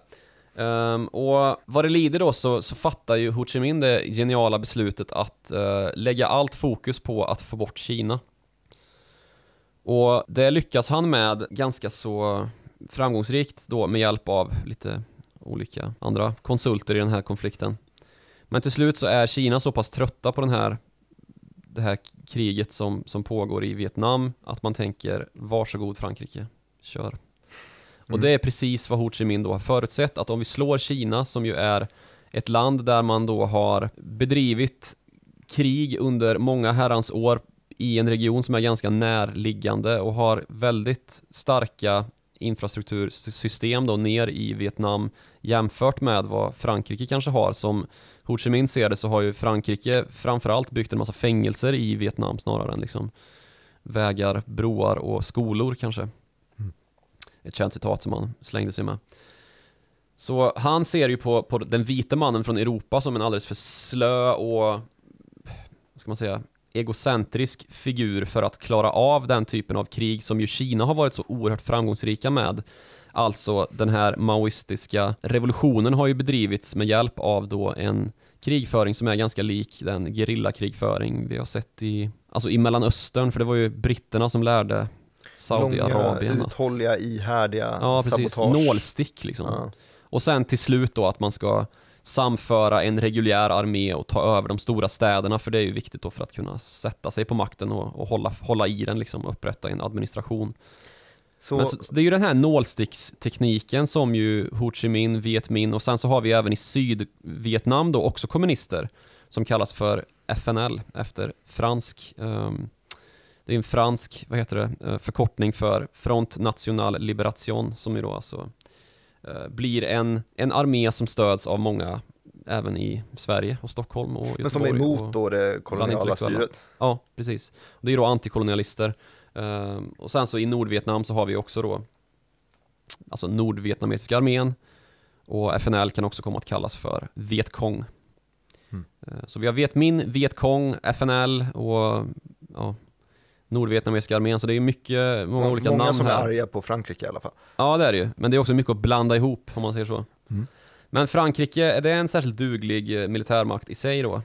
Um, och vad det lider då så, så fattar ju Ho Chi Minh det geniala beslutet att uh, lägga allt fokus på att få bort Kina. Och det lyckas han med ganska så framgångsrikt då med hjälp av lite olika andra konsulter i den här konflikten. Men till slut så är Kina så pass trötta på den här, det här kriget som, som pågår i Vietnam att man tänker varsågod Frankrike, kör. Mm. Och det är precis vad Ho Chi Minh då har förutsett, att om vi slår Kina, som ju är ett land där man då har bedrivit krig under många herrans år i en region som är ganska närliggande och har väldigt starka infrastruktursystem då ner i Vietnam jämfört med vad Frankrike kanske har. Som Ho Chi Minh ser det så har ju Frankrike framförallt byggt en massa fängelser i Vietnam snarare än liksom vägar, broar och skolor kanske. Ett känt citat som han slängde sig med. Så han ser ju på, på den vita mannen från Europa som en alldeles för slö och, vad ska man säga, egocentrisk figur för att klara av den typen av krig som ju Kina har varit så oerhört framgångsrika med. Alltså den här maoistiska revolutionen har ju bedrivits med hjälp av då en krigföring som är ganska lik den gerillakrigföring vi har sett i, alltså i Mellanöstern, för det var ju britterna som lärde Saudiarabien. Långa, uthålliga, ihärdiga ja, precis. sabotage. Nålstick liksom. Ja. Och sen till slut då att man ska samföra en reguljär armé och ta över de stora städerna, för det är ju viktigt då för att kunna sätta sig på makten och, och hålla, hålla i den, liksom, upprätta en administration. Så... så, det är ju den här nålstickstekniken som ju Ho Chi Minh, Viet Minh och sen så har vi även i Sydvietnam då också kommunister som kallas för FNL efter fransk um, det är en fransk vad heter det, eh, förkortning för Front National Liberation som ju då alltså eh, blir en, en armé som stöds av många även i Sverige och Stockholm och Göteborg. Men som är emot då det koloniala styret? Ja, precis. Det är då antikolonialister. Eh, och sen så i Nordvietnam så har vi också då alltså Nordvietnamesiska armén och FNL kan också komma att kallas för Vietkong. Mm. Så vi har Viet Minh, Vietkong, FNL och ja, nordvietnamesiska armén. Så det är mycket, många olika många namn här. Många som är arga på Frankrike i alla fall. Ja, det är det ju. Men det är också mycket att blanda ihop om man säger så. Mm. Men Frankrike, är det en särskilt duglig eh, militärmakt i sig då?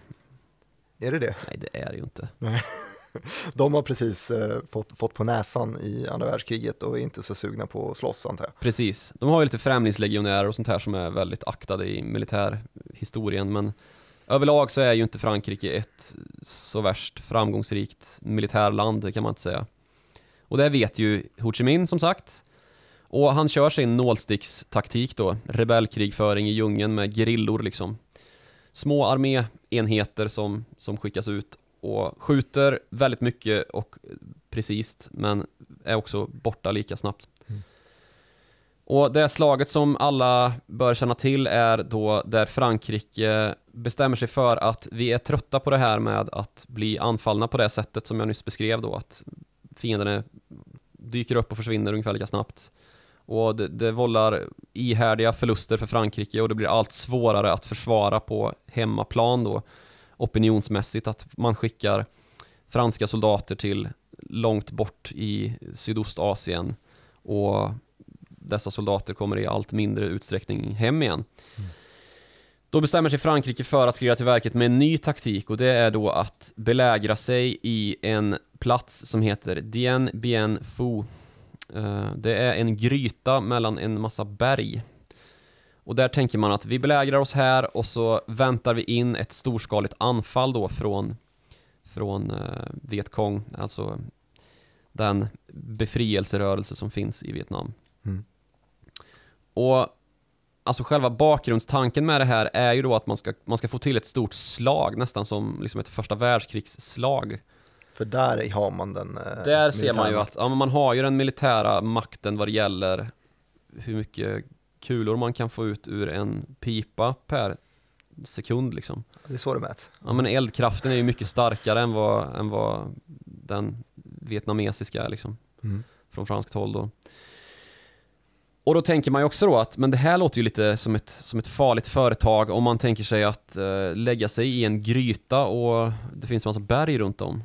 Är det det? Nej, det är det ju inte. Nej. (laughs) De har precis eh, fått, fått på näsan i andra världskriget och är inte så sugna på att slåss antar jag. Precis. De har ju lite främlingslegionärer och sånt här som är väldigt aktade i militärhistorien, men Överlag så är ju inte Frankrike ett så värst framgångsrikt militärland, det kan man inte säga. Och det vet ju Ho Chi Minh som sagt. Och han kör sin nålstickstaktik då, rebellkrigföring i djungeln med grillor liksom. Små arméenheter som, som skickas ut och skjuter väldigt mycket och precis men är också borta lika snabbt. Och det slaget som alla bör känna till är då där Frankrike bestämmer sig för att vi är trötta på det här med att bli anfallna på det sättet som jag nyss beskrev då, att fienden dyker upp och försvinner ungefär lika snabbt. Och det, det vållar ihärdiga förluster för Frankrike och det blir allt svårare att försvara på hemmaplan då opinionsmässigt att man skickar franska soldater till långt bort i Sydostasien och dessa soldater kommer i allt mindre utsträckning hem igen. Mm. Då bestämmer sig Frankrike för att skriva till verket med en ny taktik och det är då att belägra sig i en plats som heter Dien Bien Phu. Eh, det är en gryta mellan en massa berg. Och där tänker man att vi belägrar oss här och så väntar vi in ett storskaligt anfall då från, från eh, Viet Cong, alltså den befrielserörelse som finns i Vietnam. Mm. Och alltså själva bakgrundstanken med det här är ju då att man ska, man ska få till ett stort slag, nästan som liksom ett första världskrigsslag. För där har man den eh, Där ser man ju att ja, man har ju den militära makten vad det gäller hur mycket kulor man kan få ut ur en pipa per sekund liksom. Det är så det mäts. Ja men eldkraften är ju mycket starkare än vad, än vad den vietnamesiska är liksom. Mm. Från franskt håll då. Och då tänker man ju också då att, men det här låter ju lite som ett, som ett farligt företag om man tänker sig att eh, lägga sig i en gryta och det finns en massa berg runt om.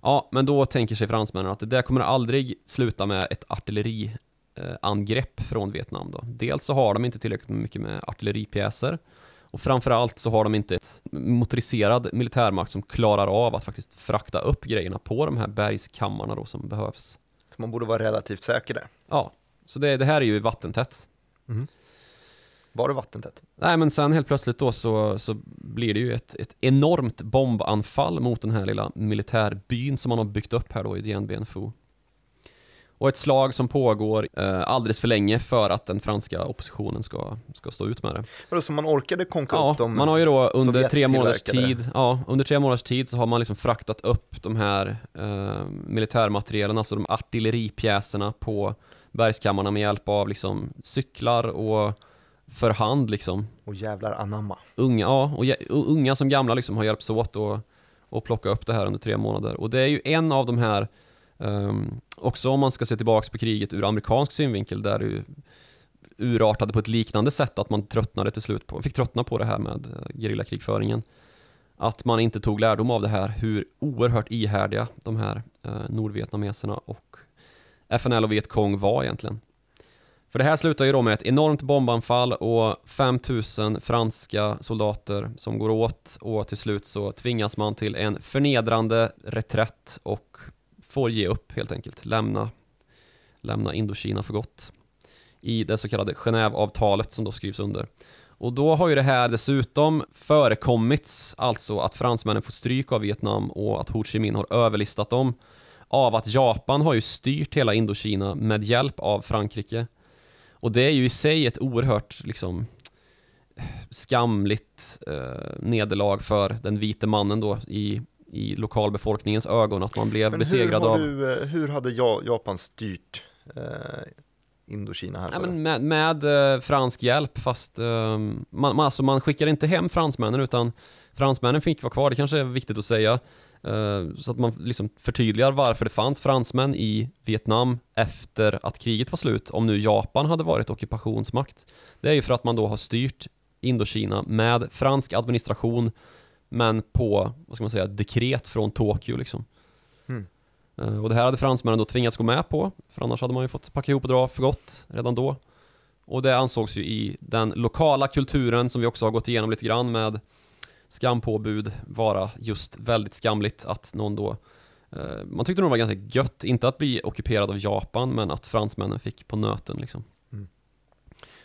Ja, men då tänker sig fransmännen att det där kommer aldrig sluta med ett artilleriangrepp eh, från Vietnam då. Dels så har de inte tillräckligt mycket med artilleripjäser och framförallt så har de inte ett motoriserad militärmakt som klarar av att faktiskt frakta upp grejerna på de här bergskammarna då som behövs. Så man borde vara relativt säker där? Ja, så det, det här är ju vattentätt. Mm. Var det vattentätt? Nej, men sen helt plötsligt då så, så blir det ju ett, ett enormt bombanfall mot den här lilla militärbyn som man har byggt upp här då i Dien Bien Phu. Och ett slag som pågår eh, alldeles för länge för att den franska oppositionen ska, ska stå ut med det. Vadå, så man orkade konka ja, upp dem? Ja, man har ju då under tre månaders tid, ja, under tre månaders tid så har man liksom fraktat upp de här eh, militärmaterialen, alltså de artilleripjäserna på bergskammarna med hjälp av liksom cyklar och för hand liksom. Och jävlar anamma. Unga, ja, och, unga som gamla liksom har hjälpts åt och, plocka upp det här under tre månader. Och det är ju en av de här, um, också om man ska se tillbaka på kriget ur amerikansk synvinkel, där det urartade på ett liknande sätt, att man tröttnade till slut på, fick tröttna på det här med eh, gerillakrigföringen. Att man inte tog lärdom av det här, hur oerhört ihärdiga de här eh, nordvietnameserna och FNL och Vietkong var egentligen. För det här slutar ju då med ett enormt bombanfall och 5000 franska soldater som går åt och till slut så tvingas man till en förnedrande reträtt och får ge upp helt enkelt, lämna, lämna Indokina för gott i det så kallade Genèveavtalet som då skrivs under. Och då har ju det här dessutom förekommits, alltså att fransmännen får stryk av Vietnam och att Ho Chi Minh har överlistat dem av att Japan har ju styrt hela Indokina med hjälp av Frankrike. Och det är ju i sig ett oerhört liksom, skamligt eh, nederlag för den vite mannen då i, i lokalbefolkningens ögon att man blev besegrad av... Du, eh, hur hade Japan styrt eh, Indokina här? Ja, med, med eh, fransk hjälp fast eh, man, man, alltså man skickade inte hem fransmännen utan fransmännen fick vara kvar, det kanske är viktigt att säga. Eh, så att man liksom förtydligar varför det fanns fransmän i Vietnam efter att kriget var slut, om nu Japan hade varit ockupationsmakt. Det är ju för att man då har styrt Indokina med fransk administration, men på, vad ska man säga, dekret från Tokyo liksom. Mm. Eh, och det här hade fransmännen då tvingats gå med på, för annars hade man ju fått packa ihop och dra för gott redan då. Och det ansågs ju i den lokala kulturen som vi också har gått igenom lite grann med skampåbud vara just väldigt skamligt att någon då eh, man tyckte nog det var ganska gött, inte att bli ockuperad av Japan, men att fransmännen fick på nöten liksom. Mm.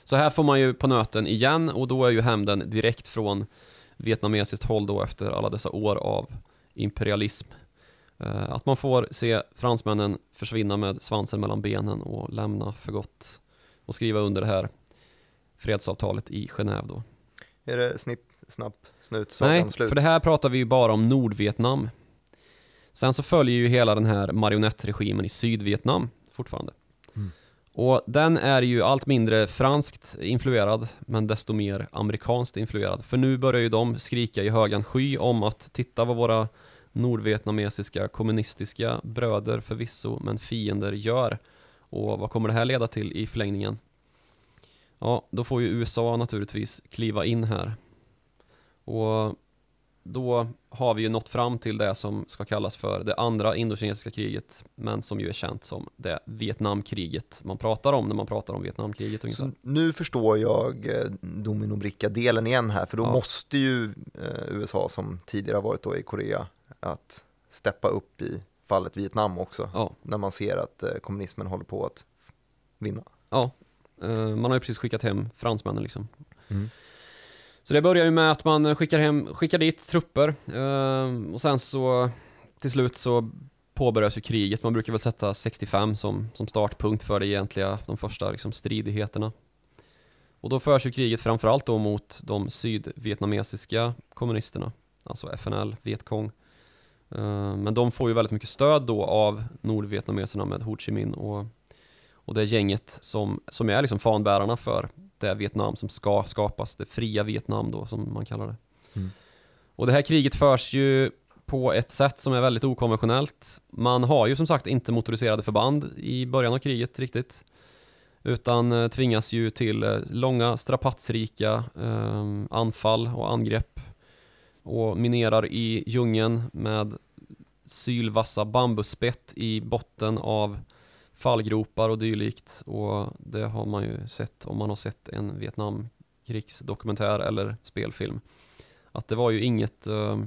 Så här får man ju på nöten igen och då är ju hämnden direkt från vietnamesiskt håll då efter alla dessa år av imperialism. Eh, att man får se fransmännen försvinna med svansen mellan benen och lämna för gott och skriva under det här fredsavtalet i Genève då. Är det snipp snabb snut Nej, slut. för det här pratar vi ju bara om Nordvietnam. Sen så följer ju hela den här marionettregimen i Sydvietnam fortfarande. Mm. Och den är ju allt mindre franskt influerad, men desto mer amerikanskt influerad. För nu börjar ju de skrika i högan sky om att titta vad våra nordvietnamesiska kommunistiska bröder förvisso, men fiender gör. Och vad kommer det här leda till i förlängningen? Ja, då får ju USA naturligtvis kliva in här. Och då har vi ju nått fram till det som ska kallas för det andra indokinesiska kriget, men som ju är känt som det Vietnamkriget man pratar om när man pratar om Vietnamkriget. Så nu förstår jag eh, dominobricka-delen igen här, för då ja. måste ju eh, USA, som tidigare har varit då i Korea, att steppa upp i fallet Vietnam också, ja. när man ser att eh, kommunismen håller på att vinna. Ja, man har ju precis skickat hem fransmännen liksom. Mm. Så det börjar ju med att man skickar, hem, skickar dit trupper ehm, och sen så till slut så påbörjas ju kriget. Man brukar väl sätta 65 som, som startpunkt för det egentliga, de första liksom, stridigheterna. Och då förs ju kriget framförallt då mot de sydvietnamesiska kommunisterna, alltså FNL, Vietkong. Ehm, men de får ju väldigt mycket stöd då av nordvietnameserna med Ho Chi Minh och, och det gänget som, som är liksom fanbärarna för det Vietnam som ska skapas, det fria Vietnam då som man kallar det. Mm. Och det här kriget förs ju på ett sätt som är väldigt okonventionellt. Man har ju som sagt inte motoriserade förband i början av kriget riktigt. Utan eh, tvingas ju till eh, långa strapatsrika eh, anfall och angrepp. Och minerar i djungeln med sylvassa bambuspett i botten av fallgropar och dylikt. Och det har man ju sett om man har sett en Vietnamkrigsdokumentär eller spelfilm. Att det var ju inget, eh,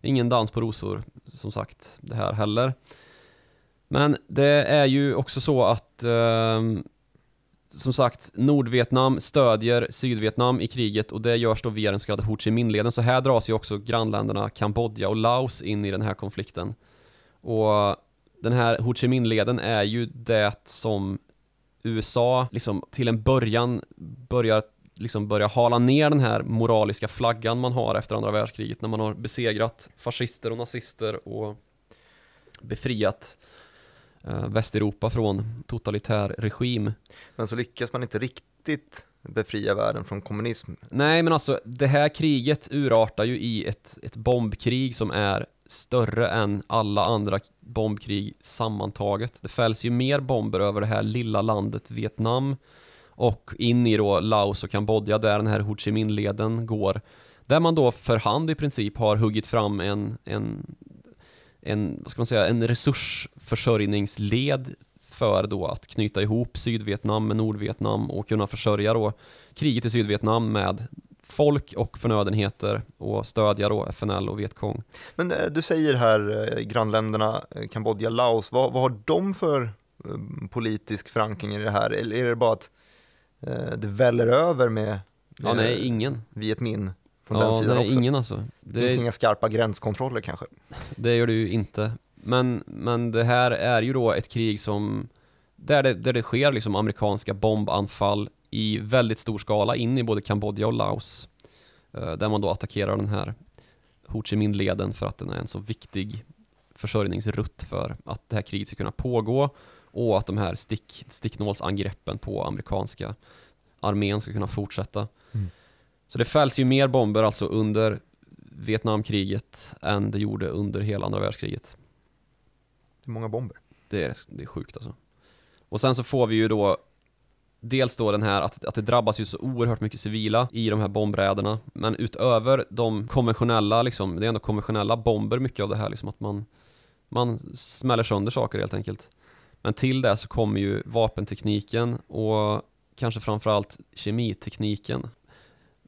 ingen dans på rosor som sagt det här heller. Men det är ju också så att eh, som sagt, Nordvietnam stödjer Sydvietnam i kriget och det görs då via den så kallade Ho Chi Minh-leden. Så här dras ju också grannländerna Kambodja och Laos in i den här konflikten. Och den här Ho Chi Minh-leden är ju det som USA liksom till en början börjar liksom börja hala ner den här moraliska flaggan man har efter andra världskriget när man har besegrat fascister och nazister och befriat eh, Västeuropa från totalitär regim. Men så lyckas man inte riktigt befria världen från kommunism. Nej, men alltså det här kriget urartar ju i ett, ett bombkrig som är större än alla andra bombkrig sammantaget. Det fälls ju mer bomber över det här lilla landet Vietnam och in i då Laos och Kambodja där den här Ho Chi Minh-leden går. Där man då för hand i princip har huggit fram en, en, en, vad ska man säga, en resursförsörjningsled för då att knyta ihop Sydvietnam med Nordvietnam och kunna försörja då kriget i Sydvietnam med folk och förnödenheter och stödja då FNL och Vietkong. Men eh, du säger här eh, grannländerna eh, Kambodja, Laos, vad, vad har de för politisk förankring i det här? Eller är det bara att det väller över med, ja, nej, ingen. Vietmin från ja, den sidan nej, också? ingen alltså. Det, det finns är... inga skarpa gränskontroller kanske? Det gör det ju inte. Men, men det här är ju då ett krig som där det, där det sker liksom amerikanska bombanfall i väldigt stor skala in i både Kambodja och Laos. Eh, där man då attackerar den här Ho Chi Minh-leden för att den är en så viktig försörjningsrutt för att det här kriget ska kunna pågå och att de här stick, sticknålsangreppen på amerikanska armén ska kunna fortsätta. Mm. Så det fälls ju mer bomber alltså under Vietnamkriget än det gjorde under hela andra världskriget. Det är många bomber. Det är, det är sjukt alltså. Och sen så får vi ju då Dels då den här att, att det drabbas ju så oerhört mycket civila i de här bombräderna. Men utöver de konventionella, liksom, det är ändå konventionella bomber mycket av det här. Liksom, att man, man smäller sönder saker helt enkelt. Men till det så kommer ju vapentekniken och kanske framförallt kemitekniken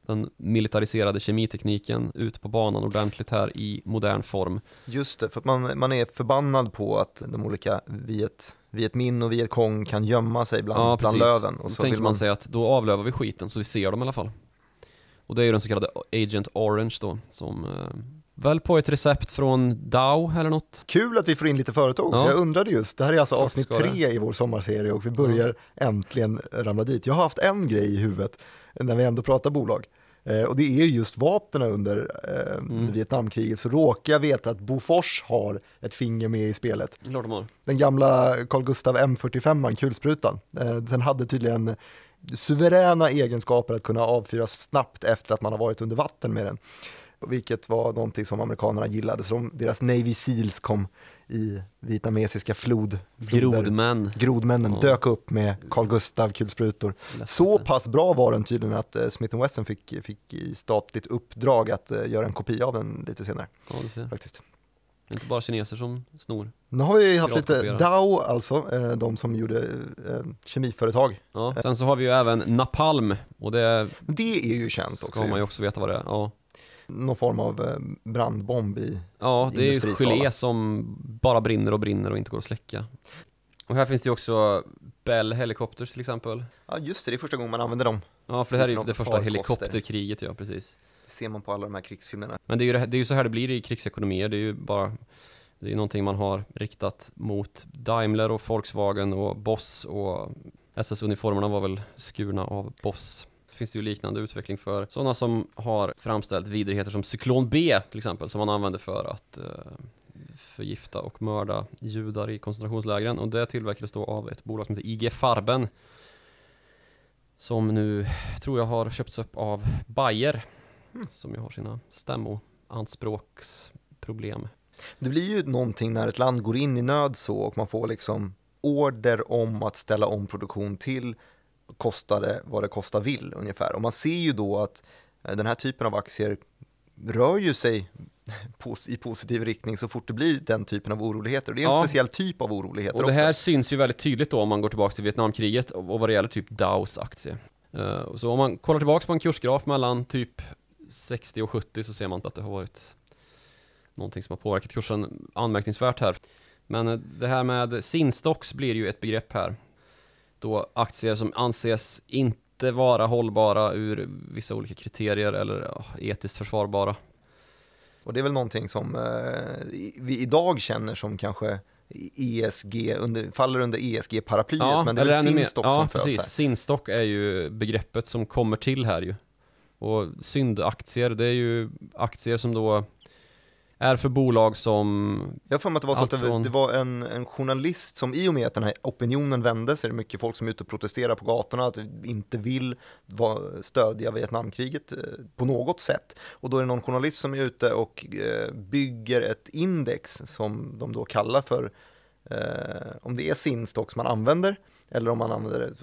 den militariserade kemitekniken ut på banan ordentligt här i modern form. Just det, för att man, man är förbannad på att de olika Viet, Viet Minh och Viet Cong kan gömma sig bland, ja, bland löven. Och då så tänker man... man sig att då avlövar vi skiten så vi ser dem i alla fall. Och det är ju den så kallade Agent Orange då, som eh, Väl på ett recept från Dow eller något. Kul att vi får in lite företag också. Ja. Jag undrade just, det här är alltså avsnitt tre i vår sommarserie och vi börjar äntligen ramla dit. Jag har haft en grej i huvudet Eh, när vi ändå pratar bolag. Eh, och det är just vapnen under eh, mm. Vietnamkriget så råkar jag veta att Bofors har ett finger med i spelet. Den gamla Carl Gustav M45, kulsprutan, den hade tydligen suveräna egenskaper att kunna avfyras snabbt efter att man har varit under vatten med den vilket var någonting som amerikanerna gillade. Så de, deras Navy Seals kom i vietnamesiska flod, Grodmän. Grodmännen ja. dök upp med Carl Gustav kulsprutor. Så pass bra var den tydligen att eh, Smith Wesson fick, fick i statligt uppdrag att eh, göra en kopia av den lite senare. Ja, Faktiskt. Inte bara kineser som snor. Nu har vi haft lite Dao alltså, eh, de som gjorde kemiföretag. Ja, sen så har vi ju även Napalm och det... Det är ju känt också. Ska man ju också veta vad det är. Ja någon form av eh, brandbomb i Ja, det är ju gelé som bara brinner och brinner och inte går att släcka. Och här finns det ju också Bell Helicopters till exempel. Ja, just det, det är första gången man använder dem. Ja, för det här är ju det första helikopterkriget, ja precis. Det ser man på alla de här krigsfilmerna. Men det är ju, det, det är ju så här det blir i krigsekonomier, det är ju bara det är ju någonting man har riktat mot Daimler och Volkswagen och Boss och SS-uniformerna var väl skurna av Boss finns det ju liknande utveckling för sådana som har framställt vidrigheter som cyklon B till exempel, som man använder för att eh, förgifta och mörda judar i koncentrationslägren. Och det tillverkades då av ett bolag som heter IG Farben. Som nu, tror jag, har köpts upp av Bayer. Mm. Som ju har sina stämmoanspråksproblem. Det blir ju någonting när ett land går in i nöd så och man får liksom order om att ställa om produktion till kostade vad det kostar vill ungefär. Och man ser ju då att eh, den här typen av aktier rör ju sig (laughs) i positiv riktning så fort det blir den typen av oroligheter. Och det är en ja. speciell typ av oroligheter Och det här syns ju väldigt tydligt då om man går tillbaka till Vietnamkriget och vad det gäller typ Dows aktie. Eh, så om man kollar tillbaka på en kursgraf mellan typ 60 och 70 så ser man att det har varit någonting som har påverkat kursen anmärkningsvärt här. Men eh, det här med sinstocks blir ju ett begrepp här då aktier som anses inte vara hållbara ur vissa olika kriterier eller etiskt försvarbara. Och det är väl någonting som eh, vi idag känner som kanske ESG, under, faller under ESG-paraplyet, ja, men det är väl Sinstock ja, som föds precis. här. Sinstock är ju begreppet som kommer till här ju. Och syndaktier, det är ju aktier som då är för bolag som... Jag har för mig att det var så att det, det var en, en, journalist som i och med att den här opinionen vände så är det mycket folk som är ute och protesterar på gatorna att inte vill stödja Vietnamkriget eh, på något sätt. Och då är det någon journalist som är ute och eh, bygger ett index som de då kallar för, eh, om det är sin stock som man använder, eller om man använder det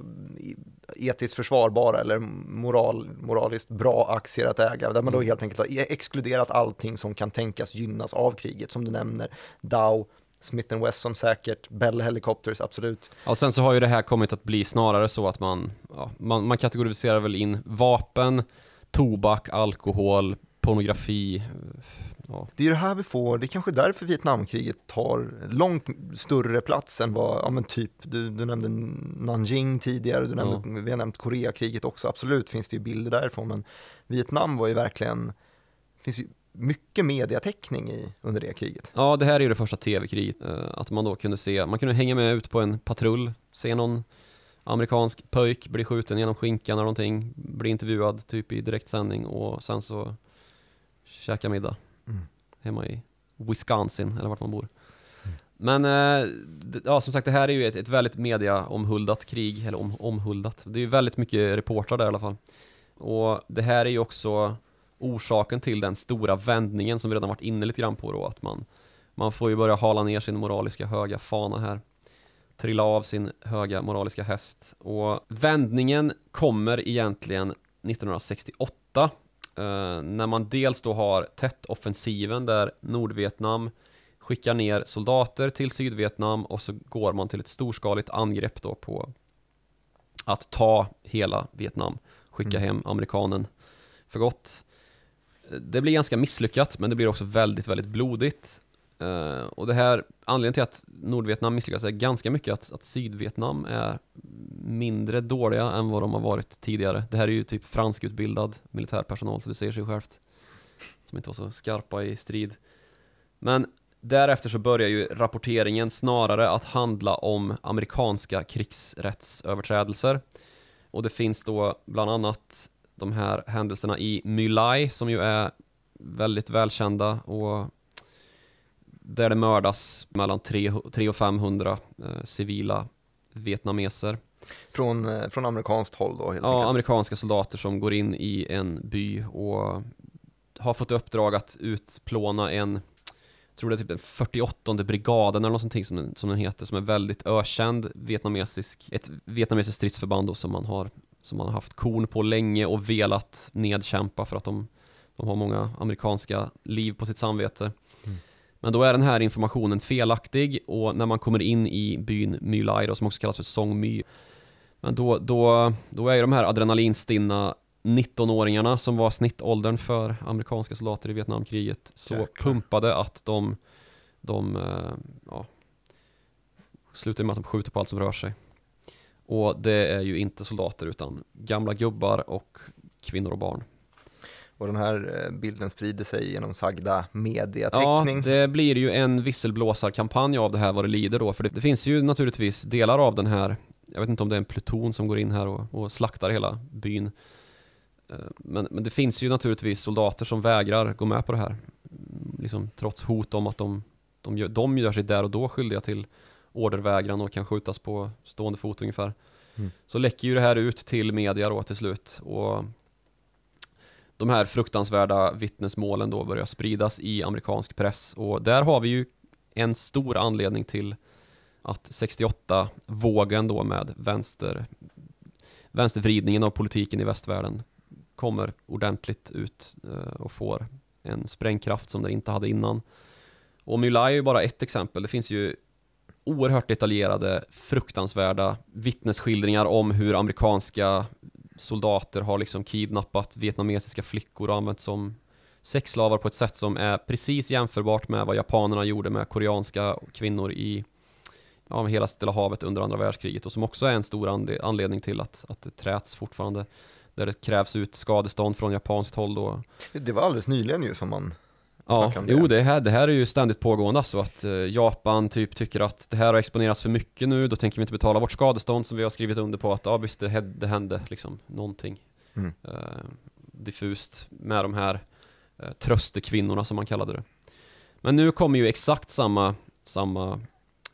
etiskt försvarbara eller moral, moraliskt bra aktier att äga, där man då mm. helt enkelt har e-, exkluderat allting som kan tänkas gynnas av kriget, som du nämner, Dow, Smith West som säkert, Bell Helicopters absolut. Ja, och sen så har ju det här kommit att bli snarare så att man, ja, man, man kategoriserar väl in vapen, tobak, alkohol, pornografi, Ja. Det är det här vi får, det är kanske därför Vietnamkriget tar långt större plats än vad, ja men typ, du, du nämnde Nanjing tidigare, du nämnde, ja. vi har nämnt Koreakriget också, absolut finns det ju bilder därifrån, men Vietnam var ju verkligen, finns ju mycket mediateckning i, under det kriget. Ja, det här är ju det första tv-kriget, eh, att man då kunde se, man kunde hänga med ut på en patrull, se någon amerikansk pöjk bli skjuten genom skinkan eller någonting, bli intervjuad typ i direktsändning och sen så käka middag. Mm. Hemma i Wisconsin, eller vart man bor. Mm. Men eh, ja, som sagt, det här är ju ett, ett väldigt mediaomhuldat krig, eller om, omhuldat. Det är ju väldigt mycket reportrar där i alla fall. Och det här är ju också orsaken till den stora vändningen som vi redan varit inne lite grann på då, att man, man får ju börja hala ner sin moraliska höga fana här. Trilla av sin höga moraliska häst. Och vändningen kommer egentligen 1968 Uh, när man dels då har tätt offensiven där Nordvietnam skickar ner soldater till Sydvietnam och så går man till ett storskaligt angrepp då på att ta hela Vietnam, skicka mm. hem amerikanen för gott. Eh, det blir ganska misslyckat, men det blir också väldigt, väldigt blodigt. Eh, och det här, anledningen till att Nordvietnam misslyckas är ganska mycket att, att, Sydvietnam är mindre dåliga än vad de har varit tidigare. Det här är ju typ franskutbildad militärpersonal, så det säger sig självt. Som inte var så skarpa i strid. Men därefter så börjar ju rapporteringen snarare att handla om amerikanska krigsrättsöverträdelser. Och det finns då bland annat de här händelserna i My Lai som ju är väldigt välkända och där det mördas mellan 300 och 500 eh, civila vietnameser. Från, eh, från amerikanskt håll då? ja, enkelt. amerikanska soldater som går in i en by och har fått i uppdrag att utplåna en, tror det är typ en 48 brigaden eller någonting som den, som den heter, som är väldigt ökänd vietnamesisk, ett vietnamesiskt stridsförband då, som man har som man har haft korn på länge och velat nedkämpa för att de, de har många amerikanska liv på sitt samvete. Mm. Men då är den här informationen felaktig och när man kommer in i byn My Lai som också kallas för Song My, men då, då, då är ju de här adrenalinstinna 19-åringarna som var snittåldern för amerikanska soldater i Vietnamkriget så Jäklar. pumpade att de, de eh, ja, slutar med att de skjuter på allt som rör sig. Och det är ju inte soldater utan gamla gubbar och kvinnor och barn. Och den här eh, bilden sprider sig genom sagda mediateckning. Ja, det blir ju en visselblåsarkampanj av det här vad det lider då, för det, det, finns ju naturligtvis delar av den här, jag vet inte om det är en pluton som går in här och, och slaktar hela byn. Eh, men, men, det finns ju naturligtvis soldater som vägrar gå med på det här. Liksom, trots hot om att de, de, gör, de gör sig där och då skyldiga till ordervägran och kan skjutas på stående fot ungefär. Mm. Så läcker ju det här ut till media då till slut. Och de här fruktansvärda vittnesmålen då börjar spridas i amerikansk press och där har vi ju en stor anledning till att 68-vågen då med vänster, vänstervridningen av politiken i västvärlden kommer ordentligt ut eh, och får en sprängkraft som den inte hade innan. Och Mulai är ju bara ett exempel. Det finns ju oerhört detaljerade, fruktansvärda vittnesskildringar om hur amerikanska soldater har liksom kidnappat vietnamesiska flickor och använt som sexslavar på ett sätt som är precis jämförbart med vad japanerna gjorde med koreanska kvinnor i ja, hela Stilla havet under andra världskriget och som också är en stor anledning till att, att det träts fortfarande där det krävs ut skadestånd från japanskt håll då. Det var alldeles nyligen ju som man Ja, det. jo det här, det här är ju ständigt pågående så att eh, Japan typ tycker att det här har exponerats för mycket nu, då tänker vi inte betala vårt skadestånd som vi har skrivit under på att ja ah, visst det, det hände liksom någonting mm. uh, diffust med de här uh, tröstekvinnorna som man kallade det. Men nu kommer ju exakt samma, samma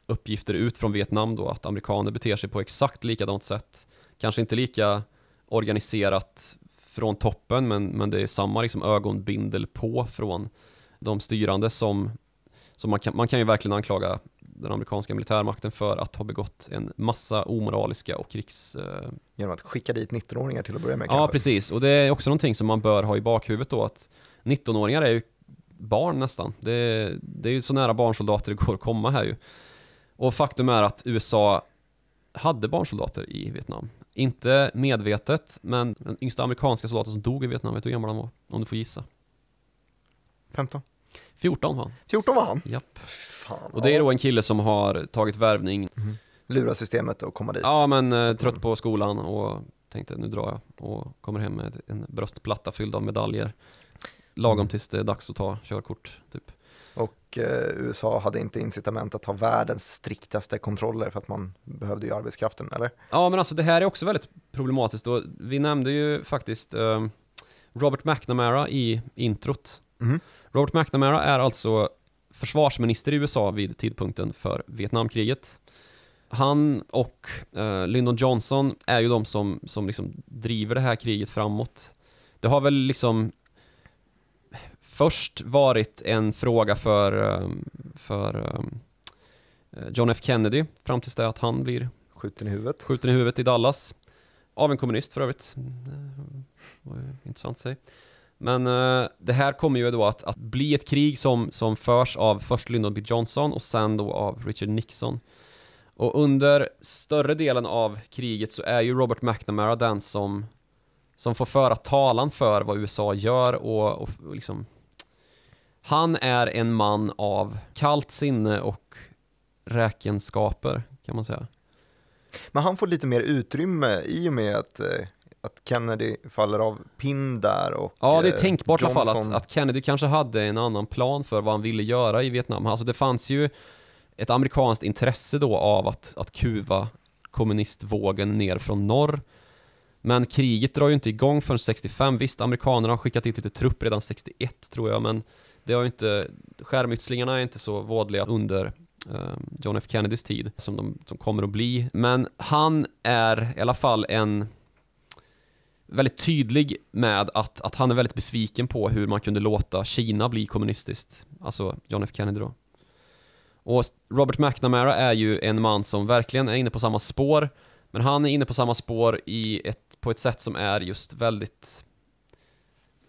uppgifter ut från Vietnam då att amerikaner beter sig på exakt likadant sätt, kanske inte lika organiserat från toppen men, men det är samma liksom ögonbindel på från de styrande som, som man, kan, man kan ju verkligen anklaga den amerikanska militärmakten för att ha begått en massa omoraliska och krigs... Eh, Genom att skicka dit 19-åringar till att börja med? Ja, precis. Och det är också någonting som man bör ha i bakhuvudet då att 19-åringar är ju barn nästan. Det, det är ju så nära barnsoldater det går att komma här ju. Och faktum är att USA hade barnsoldater i Vietnam. Inte medvetet, men den yngsta amerikanska soldaten som dog i Vietnam, vet du hur gammal han var? Om du får gissa. 15. 14 var han. 14 var han? Japp. Fan, och det är då en kille som har tagit värvning. Mm. Lura systemet och komma dit. Ja, men eh, trött på skolan och tänkte nu drar jag och kommer hem med en bröstplatta fylld av medaljer. Lagom mm. tills det är dags att ta körkort, typ. Och eh, USA hade inte incitament att ha världens striktaste kontroller för att man behövde ju arbetskraften, eller? Ja, men alltså det här är också väldigt problematiskt. Och vi nämnde ju faktiskt eh, Robert McNamara i introt. Mm. Robert McNamara är alltså försvarsminister i USA vid tidpunkten för Vietnamkriget. Han och eh, Lyndon Johnson är ju de som, som liksom driver det här kriget framåt. Det har väl liksom först varit en fråga för, eh, för eh, John F Kennedy fram tills det att han blir skjuten i huvudet. Skjuten i huvudet i Dallas. Av en kommunist för övrigt. Eh, det var ju intressant att säga. Men eh, det här kommer ju då att, att bli ett krig som, som förs av först Lyndon B Johnson och sen då av Richard Nixon. Och under större delen av kriget så är ju Robert McNamara den som, som får föra talan för vad USA gör och, och, och liksom han är en man av kallt sinne och räkenskaper kan man säga. Men han får lite mer utrymme i och med att eh, att Kennedy faller av pinn där och Ja, det är eh, tänkbart Johnson... i alla fall att, att, Kennedy kanske hade en annan plan för vad han ville göra i Vietnam. Alltså det fanns ju ett amerikanskt intresse då av att, att kuva kommunistvågen ner från norr. Men kriget drar ju inte igång förrän 65. Visst, amerikanerna har skickat dit lite trupp redan 61 tror jag, men det har ju inte, skärmytslingarna är inte så vådliga under ehm, John F Kennedys tid som de som kommer att bli. Men han är i alla fall en väldigt tydlig med att, att han är väldigt besviken på hur man kunde låta Kina bli kommunistiskt. Alltså John F Kennedy då. Och Robert McNamara är ju en man som verkligen är inne på samma spår. Men han är inne på samma spår i ett, på ett sätt som är just väldigt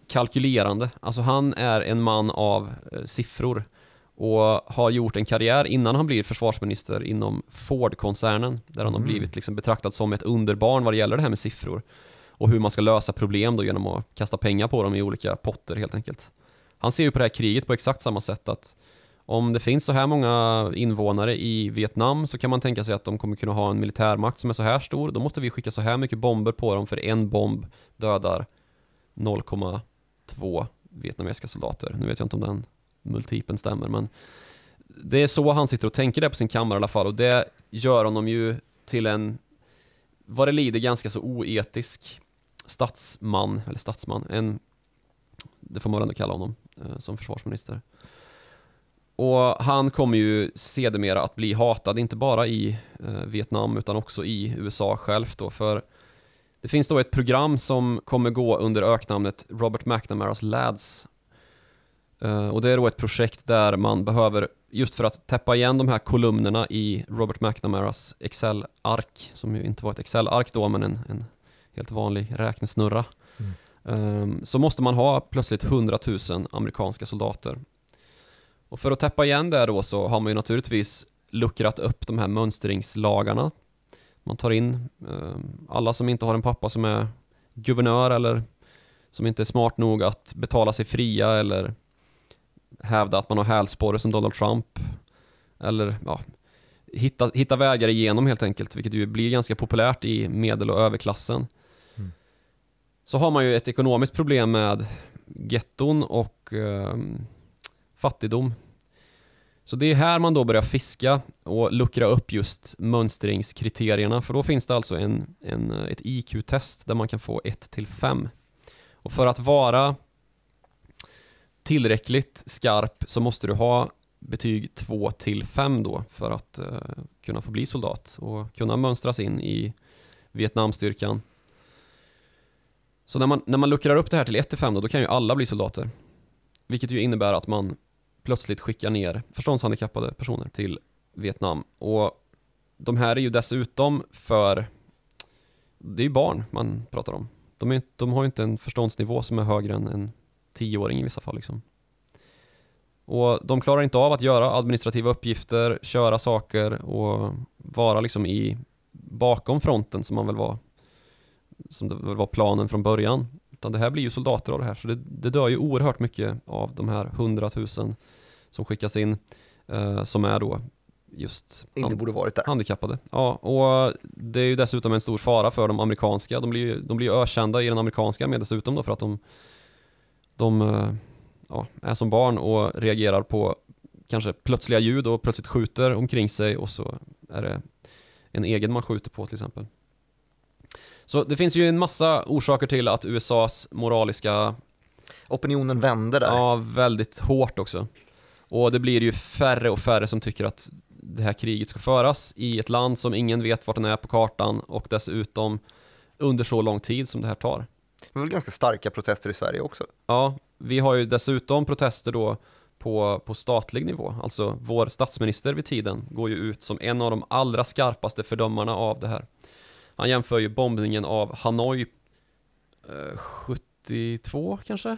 kalkylerande. Alltså han är en man av eh, siffror och har gjort en karriär innan han blir försvarsminister inom Ford-koncernen där han mm. har blivit liksom betraktad som ett underbarn vad det gäller det här med siffror och hur man ska lösa problem då genom att kasta pengar på dem i olika potter helt enkelt. Han ser ju på det här kriget på exakt samma sätt att om det finns så här många invånare i Vietnam så kan man tänka sig att de kommer kunna ha en militärmakt som är så här stor. Då måste vi skicka så här mycket bomber på dem för en bomb dödar 0,2 vietnamesiska soldater. Nu vet jag inte om den multipeln stämmer men det är så han sitter och tänker det på sin kammare i alla fall och det gör honom ju till en vad det lider ganska så oetisk statsman, eller statsman, en, det får man väl ändå kalla honom, eh, som försvarsminister. Och han kommer ju sedermera att bli hatad, inte bara i eh, Vietnam utan också i USA självt då, för det finns då ett program som kommer gå under öknamnet Robert McNamaras Lads. Eh, och det är då ett projekt där man behöver, just för att täppa igen de här kolumnerna i Robert McNamaras Excel-ark, som ju inte var ett Excel-ark då, men en, en helt vanlig räknesnurra, mm. Ehm, så måste man ha plötsligt 100 000 amerikanska soldater. Och för att täppa igen det då så har man ju naturligtvis luckrat upp de här mönstringslagarna. Man tar in ehm, alla som inte har en pappa som är guvernör eller som inte är smart nog att betala sig fria eller hävda att man har hälsporre som Donald Trump. Eller ja, hitta, hitta vägar igenom helt enkelt, vilket ju blir ganska populärt i medel och överklassen så har man ju ett ekonomiskt problem med getton och eh, fattigdom. Så det är här man då börjar fiska och luckra upp just mönstringskriterierna för då finns det alltså en, en ett IQ-test där man kan få 1 5. Och för att vara tillräckligt skarp så måste du ha betyg 2 5 då för att eh, kunna få bli soldat och kunna mönstras in i Vietnamstyrkan. Så när man, när man luckrar upp det här till 1-5 då, då kan ju alla bli soldater. Vilket ju innebär att man plötsligt skickar ner förståndshandikappade personer till Vietnam. Och de här är ju dessutom för... Det är ju barn man pratar om. De, är, de har ju inte en förståndsnivå som är högre än en tioåring i vissa fall. Liksom. Och De klarar inte av att göra administrativa uppgifter, köra saker och vara liksom i bakom fronten som man väl var som det var planen från början. Utan det här blir ju soldater av det här, så det, det dör ju oerhört mycket av de här hundratusen som skickas in, eh, som är då just inte borde varit där. handikappade. Ja, och det är ju dessutom en stor fara för de amerikanska. De blir ju de blir ökända i den amerikanska med dessutom då för att de, de eh, ja, är som barn och reagerar på kanske plötsliga ljud och plötsligt skjuter omkring sig och så är det en egen man skjuter på till exempel. Så det finns ju en massa orsaker till att USAs moraliska... Opinionen vänder där. Ja, väldigt hårt också. Och det blir ju färre och färre som tycker att det här kriget ska föras i ett land som ingen vet vart den är på kartan och dessutom under så lång tid som det här tar. Det var väl ganska starka protester i Sverige också? Ja, vi har ju dessutom protester då på, på statlig nivå. Alltså vår statsminister vid tiden går ju ut som en av de allra skarpaste fördömarna av det här. Han jämför ju bombningen av Hanoi 72 eh, kanske?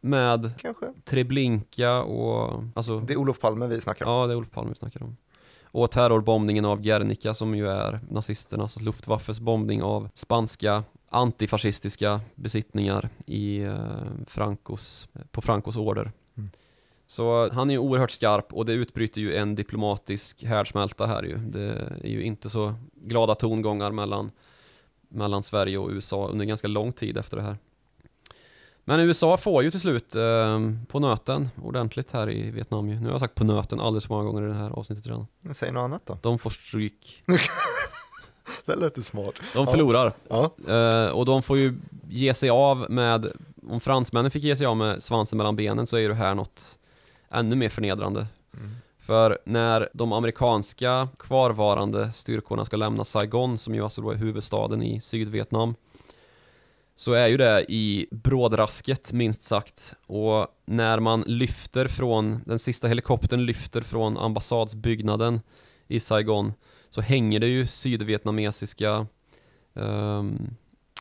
Med kanske. Treblinka och... Alltså, det är Olof Palme vi snackar om. Ja, det är Olof Palme vi snackar om. Och terrorbombningen av Guernica som ju är nazisternas, Luftwaffes bombning av spanska antifascistiska besittningar i eh, Francos, på Francos order. Så han är ju oerhört skarp och det utbryter ju en diplomatisk härdsmälta här ju. Det är ju inte så glada tongångar mellan, mellan Sverige och USA under ganska lång tid efter det här. Men USA får ju till slut eh, på nöten ordentligt här i Vietnam ju. Nu har jag sagt på nöten alldeles för många gånger i det här avsnittet redan. Säg något annat då. De får stryk. (laughs) det lät smart. De förlorar. Ja. Eh, och de får ju ge sig av med, om fransmännen fick ge sig av med svansen mellan benen så är ju det här något ännu mer förnedrande. Mm. För när de amerikanska kvarvarande styrkorna ska lämna Saigon, som ju alltså då är huvudstaden i Sydvietnam, så är ju det i brådrasket minst sagt. Och när man lyfter från, den sista helikoptern lyfter från ambassadsbyggnaden i Saigon, så hänger det ju sydvietnamesiska um,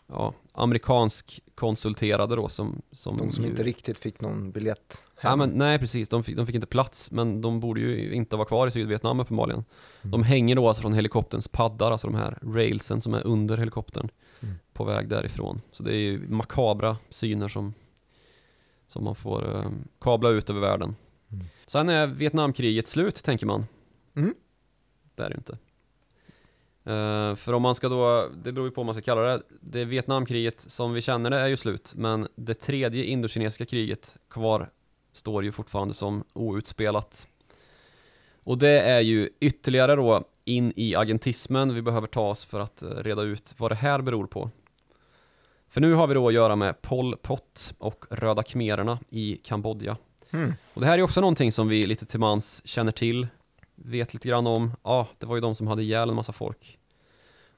ja, amerikansk konsulterade då som... som de som ju... inte riktigt fick någon biljett Ja, men, nej precis, de fick, de fick inte plats men de borde ju inte vara kvar i Sydvietnam uppenbarligen. Mm. De hänger då alltså från helikopterns paddar, alltså de här railsen som är under helikoptern mm. på väg därifrån. Så det är ju makabra syner som, som man får eh, kabla ut över världen. Mm. Sen är Vietnamkriget slut tänker man. Mm. Det är det inte. Uh, för om man ska då, det beror ju på vad man ska kalla det. Det Vietnamkriget som vi känner det är ju slut, men det tredje Indokinesiska kriget kvar står ju fortfarande som outspelat. Och det är ju ytterligare då in i agentismen vi behöver ta oss för att eh, reda ut vad det här beror på. För nu har vi då att göra med Pol Pot och Röda khmererna i Kambodja. Mm. Och det här är också någonting som vi lite till mans känner till, vet lite grann om. Ja, ah, det var ju de som hade ihjäl en massa folk.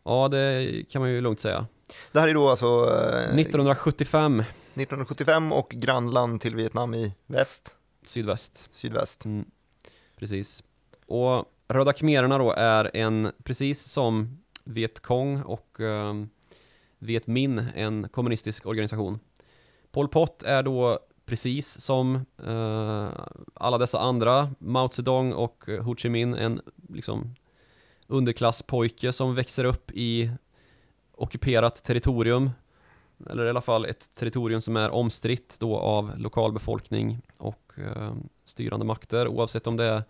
Ja, det kan man ju lugnt säga. Det här är då alltså... 1975. Eh, 1975 och grannland till Vietnam i väst? Sydväst. Sydväst. Mm. Precis. Och Röda khmererna då är en, precis som Viet Cong och eh, Minh, en kommunistisk organisation. Pol Pot är då precis som eh, alla dessa andra, Mao Zedong och Ho Chi Minh, en liksom underklasspojke som växer upp i ockuperat territorium eller i alla fall ett territorium som är omstritt då av lokalbefolkning och eh, styrande makter oavsett om det är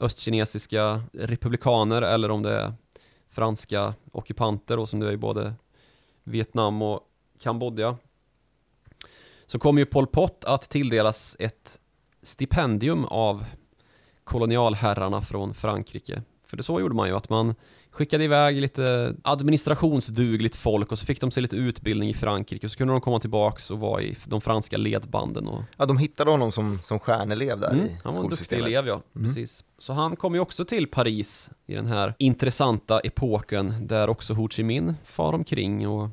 östkinesiska republikaner eller om det är franska ockupanter och som det är i både Vietnam och Kambodja så kommer ju Pol Pot att tilldelas ett stipendium av kolonialherrarna från Frankrike för det så gjorde man ju, att man skickade iväg lite administrationsdugligt folk och så fick de sig lite utbildning i Frankrike och så kunde de komma tillbaks och vara i de franska ledbanden. Och... Ja, de hittade honom som, som stjärnelev där mm, i Han var en duktig elev, ja. Mm. Precis. Så han kom ju också till Paris i den här intressanta epoken där också Ho Chi Minh far omkring och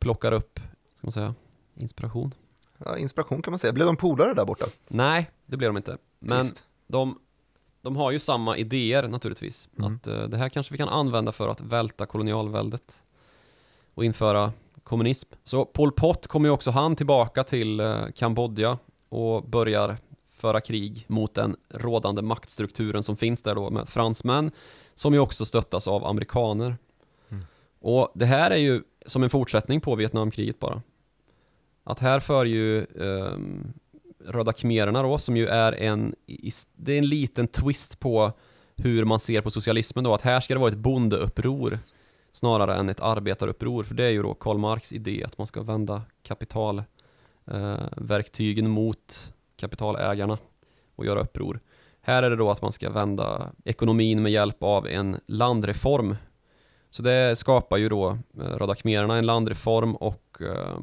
plockar upp, ska man säga, inspiration. Ja, inspiration kan man säga. Blev de polare där borta? Nej, det blev de inte. Men Trist. de de har ju samma idéer naturligtvis. Mm. Att uh, det här kanske vi kan använda för att välta kolonialväldet och införa kommunism. Så Pol Pot kommer ju också han tillbaka till uh, Kambodja och börjar föra krig mot den rådande maktstrukturen som finns där då med fransmän som ju också stöttas av amerikaner. Mm. Och det här är ju som en fortsättning på Vietnamkriget bara. Att här för ju um, Röda khmererna då, som ju är en, det är en liten twist på hur man ser på socialismen då, att här ska det vara ett bondeuppror snarare än ett arbetaruppror, för det är ju då Karl Marx idé att man ska vända kapitalverktygen eh, mot kapitalägarna och göra uppror. Här är det då att man ska vända ekonomin med hjälp av en landreform. Så det skapar ju då eh, Röda khmererna en landreform och eh,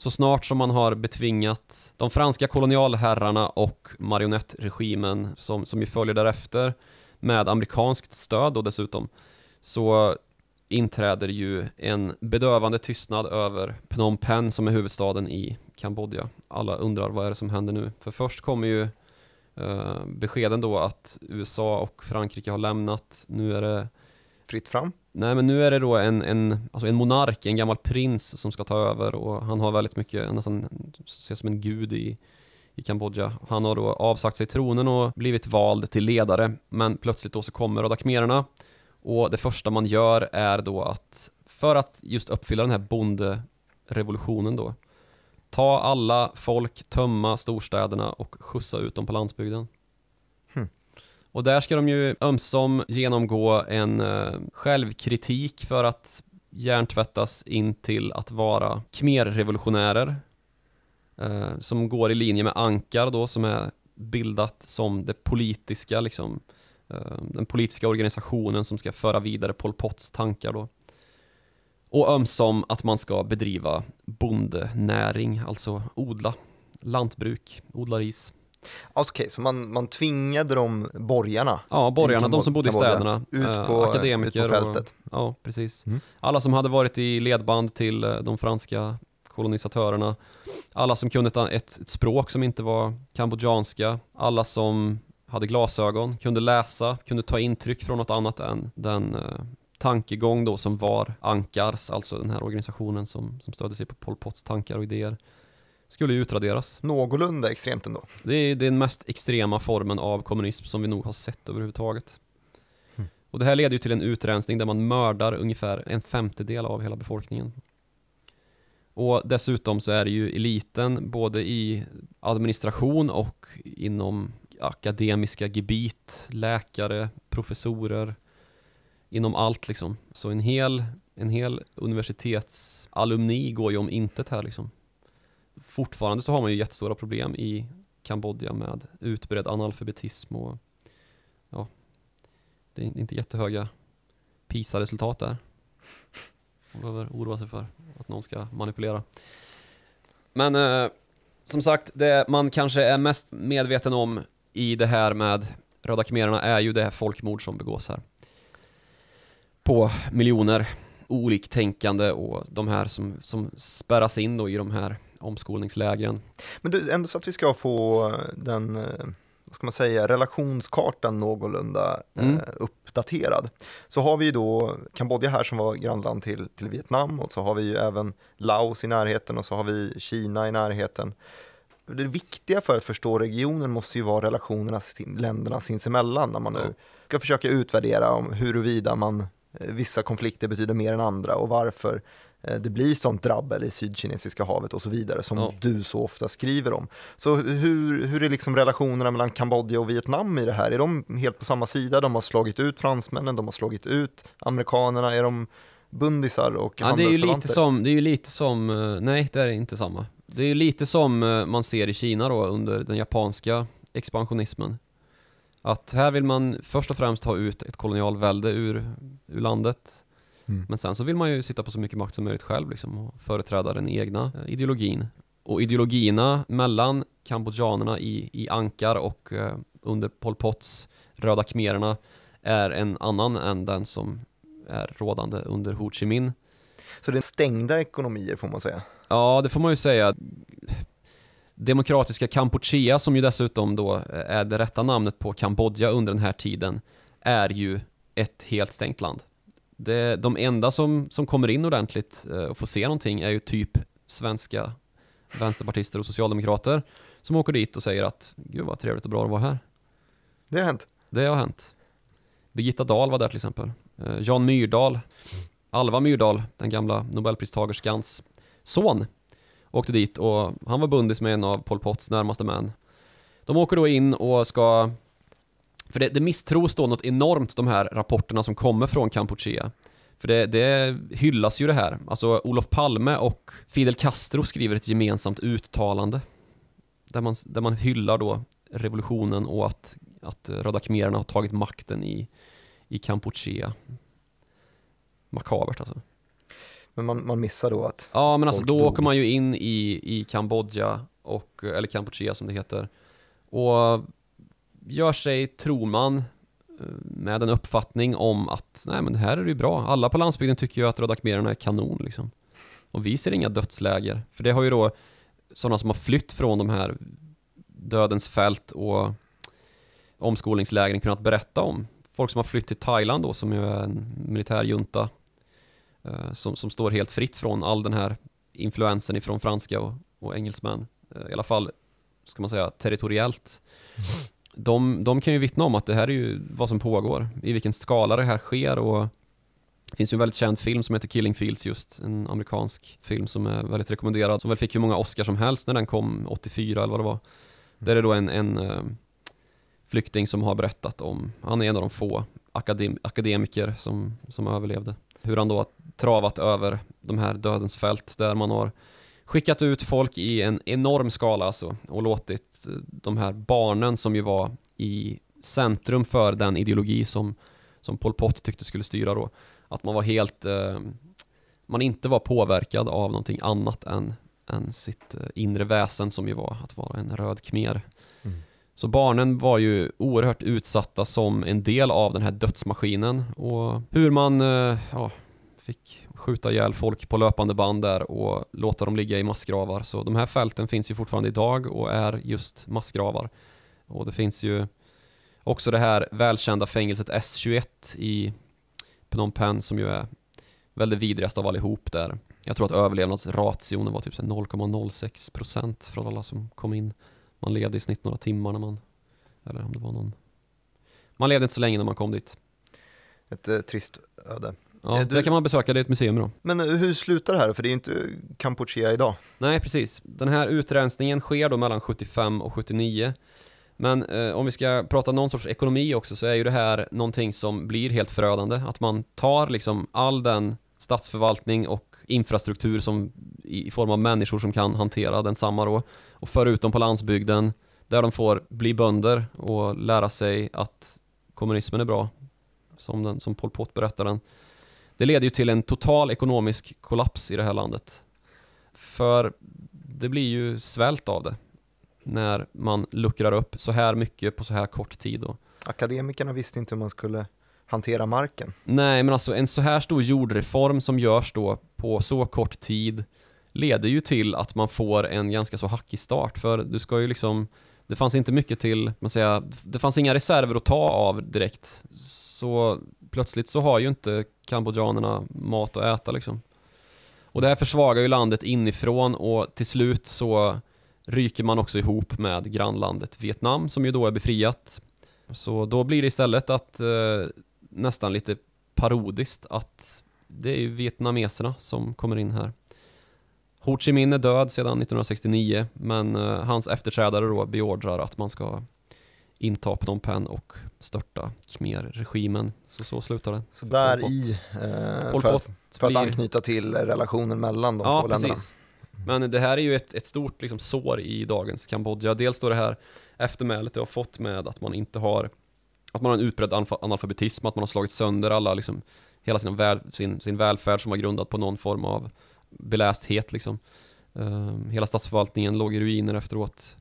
så snart som man har betvingat de franska kolonialherrarna och marionettregimen som, som ju följer därefter med amerikanskt stöd då dessutom så inträder ju en bedövande tystnad över Phnom Penh som är huvudstaden i Kambodja. Alla undrar vad är det som händer nu? För först kommer ju eh, beskeden då att USA och Frankrike har lämnat. Nu är det fritt fram. Nej men nu är det då en, en, alltså en monark, en gammal prins som ska ta över och han har väldigt mycket, nästan ses som en gud i, i Kambodja. Han har då avsagt sig tronen och blivit vald till ledare men plötsligt då så kommer röda khmererna och det första man gör är då att för att just uppfylla den här bonderevolutionen då ta alla folk, tömma storstäderna och skjutsa ut dem på landsbygden. Och där ska de ju ömsom genomgå en eh, självkritik för att hjärntvättas in till att vara khmerrevolutionärer eh, som går i linje med Ankar då som är bildat som det politiska liksom eh, den politiska organisationen som ska föra vidare Pol Pots tankar då. Och ömsom att man ska bedriva bondenäring, alltså odla lantbruk, odla ris. Okej, okay, så man, man tvingade de borgarna? Ja, borgarna, de som bodde i städerna, ut eh, på, eh, akademiker ut på fältet. Och, ja, precis. Mm. Alla som hade varit i ledband till eh, de franska kolonisatörerna, alla som kunde ett, ett språk som inte var kambodjanska, alla som hade glasögon, kunde läsa, kunde ta intryck från något annat än den eh, tankegång då som var Ankars, alltså den här organisationen som, som stödde sig på Pol Pots tankar och idéer skulle ju utraderas. Någorlunda extremt ändå. Det är den mest extrema formen av kommunism som vi nog har sett överhuvudtaget. Mm. Och det här leder ju till en utrensning där man mördar ungefär en femtedel av hela befolkningen. Och dessutom så är det ju eliten både i administration och inom akademiska gebit, läkare, professorer, inom allt liksom. Så en hel, en hel universitetsalumni går ju om intet här liksom fortfarande så har man ju jättestora problem i Kambodja med utbredd analfabetism och ja, det är inte jättehöga PISA-resultat där. Man behöver oroa sig för att någon ska manipulera. Men eh, som sagt, det man kanske är mest medveten om i det här med Röda khmererna är ju det här folkmord som begås här. På miljoner oliktänkande och de här som, som spärras in då i de här omskolningslägren. Men du, ändå så att vi ska få den, eh, vad ska man säga, relationskartan någorlunda eh, mm. eh, uppdaterad, så har vi ju då Kambodja här som var grannland till, till Vietnam och så har vi ju även Laos i närheten och så har vi Kina i närheten. Det viktiga för att förstå regionen måste ju vara relationerna länderna sinsemellan när man nu ska försöka utvärdera om huruvida man eh, vissa konflikter betyder mer än andra och varför Eh, det blir sånt drabbel i Sydkinesiska havet och så vidare som ja. du så ofta skriver om. Så hur, hur är liksom relationerna mellan Kambodja och Vietnam i det här? Är de helt på samma sida? De har slagit ut fransmännen, de har slagit ut amerikanerna. Är de bundisar och ja, det är ju lite som, det är ju lite som, eh, nej det är inte samma. Det är ju lite som eh, man ser i Kina då under den japanska expansionismen. Att här vill man först och främst ha ut ett kolonialvälde ur, ur landet Mm. Men sen så vill man ju sitta på så mycket makt som möjligt själv liksom, och företräda den egna eh, ideologin. Och ideologierna mellan kambodjanerna i, i Ankar och eh, under Pol Pots röda khmererna är en annan än den som är rådande under Ho Chi Minh. Så det är stängda ekonomier får man säga? Ja, det får man ju säga. Demokratiska Kampuchea, som ju dessutom då eh, är det rätta namnet på Kambodja under den här tiden, är ju ett helt stängt land. Det, de enda som, som kommer in ordentligt eh, och får se någonting är ju typ svenska vänsterpartister och socialdemokrater som åker dit och säger att gud vad trevligt och bra att vara här. Det har hänt. Det har hänt. Birgitta Dahl var där till exempel. Eh, Jan Myrdal, Alva Myrdal, den gamla nobelpristagerskans son, åkte dit och han var bundis med en av Pol Pots närmaste män. De åker då in och ska för det, det misstros då något enormt de här rapporterna som kommer från Kampuchea. För det, det hyllas ju det här. Alltså Olof Palme och Fidel Castro skriver ett gemensamt uttalande. Där man, där man hyllar då revolutionen och att, att röda khmererna har tagit makten i, i Kampuchea. Makabert alltså. Men man, man missar då att Ja, men alltså då dog. åker man ju in i, i Kambodja, och, eller Kampuchea som det heter. Och gör sig, tror man, eh, med en uppfattning om att nej men det här är det ju bra. Alla på landsbygden tycker ju att Röda Khmererna är kanon liksom. Och vi ser inga dödsläger. För det har ju då sådana som har flytt från de här dödens fält och omskolningslägren kunnat berätta om. Folk som har flytt till Thailand då som ju är en militärjunta eh, som, som står helt fritt från all den här influensen ifrån franska och, och engelsmän. Eh, I alla fall ska man säga territoriellt. Mm de, de kan ju vittna om att det här är ju vad som pågår, i vilken skala det här sker och det finns ju en väldigt känd film som heter Killing Fields just, en amerikansk film som är väldigt rekommenderad, som väl fick hur många Oscars som helst när den kom, 84 eller vad det var. Mm. Där är det då en, en eh, flykting som har berättat om, han är en av de få akadem, akademiker som, som överlevde, hur han då har travat över de här dödens fält där man har skickat ut folk i en enorm skala alltså, och låtit Eh, de här barnen som ju var i centrum för den ideologi som, som Pol Pot tyckte skulle styra då, att man var helt, eh, man inte var påverkad av någonting annat än, än sitt eh, inre väsen som ju var att vara en röd khmer. Mm. Så barnen var ju oerhört utsatta som en del av den här dödsmaskinen och hur man eh, ja, fick skjuta ihjäl folk på löpande band där och låta dem ligga i massgravar. Så de här fälten finns ju fortfarande idag och är just massgravar. Och det finns ju också det här välkända fängelset S21 i Phnom Penh som ju är väldigt vidrigast av allihop där. Jag tror att överlevnadsrationen var typ 0,06 procent från alla som kom in. Man levde i snitt några timmar när man, eller om det var någon, man levde inte så länge när man kom dit. Ett eh, trist öde. Ja, du... Där kan man besöka, det är ett museum då. Men hur slutar det här? För det är ju inte Kampuchea idag. Nej, precis. Den här utrensningen sker då mellan 75 och 79. Men eh, om vi ska prata någon sorts ekonomi också så är ju det här någonting som blir helt förödande. Att man tar liksom all den statsförvaltning och infrastruktur som i, form av människor som kan hantera densamma då och för ut dem på landsbygden där de får bli bönder och lära sig att kommunismen är bra som, den, som Pol Pot berättar den. Det leder ju till en total ekonomisk kollaps i det här landet. För det blir ju svält av det när man luckrar upp så här mycket på så här kort tid. Då. Akademikerna visste inte hur man skulle hantera marken. Nej, men alltså en så här stor jordreform som görs då på så kort tid leder ju till att man får en ganska så hackig start. För du ska ju liksom, det fanns inte mycket till, man säger, det fanns inga reserver att ta av direkt. Så plötsligt så har ju inte kambodjanerna mat att äta liksom. Och det här försvagar ju landet inifrån och till slut så ryker man också ihop med grannlandet Vietnam som ju då är befriat. Så då blir det istället att eh, nästan lite parodiskt att det är ju vietnameserna som kommer in här. Ho Chi Minh är död sedan 1969 men eh, hans efterträdare då beordrar att man ska inta Phnom Penh och störta Khmer-regimen. Så så slutar det. Så där i, eh, för, för, att, blir... anknyta till relationen mellan de ja, två länderna. Precis. Men det här är ju ett, ett stort liksom, sår i dagens Kambodja. Dels då det här eftermälet det har fått med att man inte har, att man har en utbredd analfabetism, att man har slagit sönder alla, liksom, hela sin, väl, sin, sin välfärd som var grundad på någon form av belästhet. Liksom. Um, hela statsförvaltningen låg i ruiner efteråt.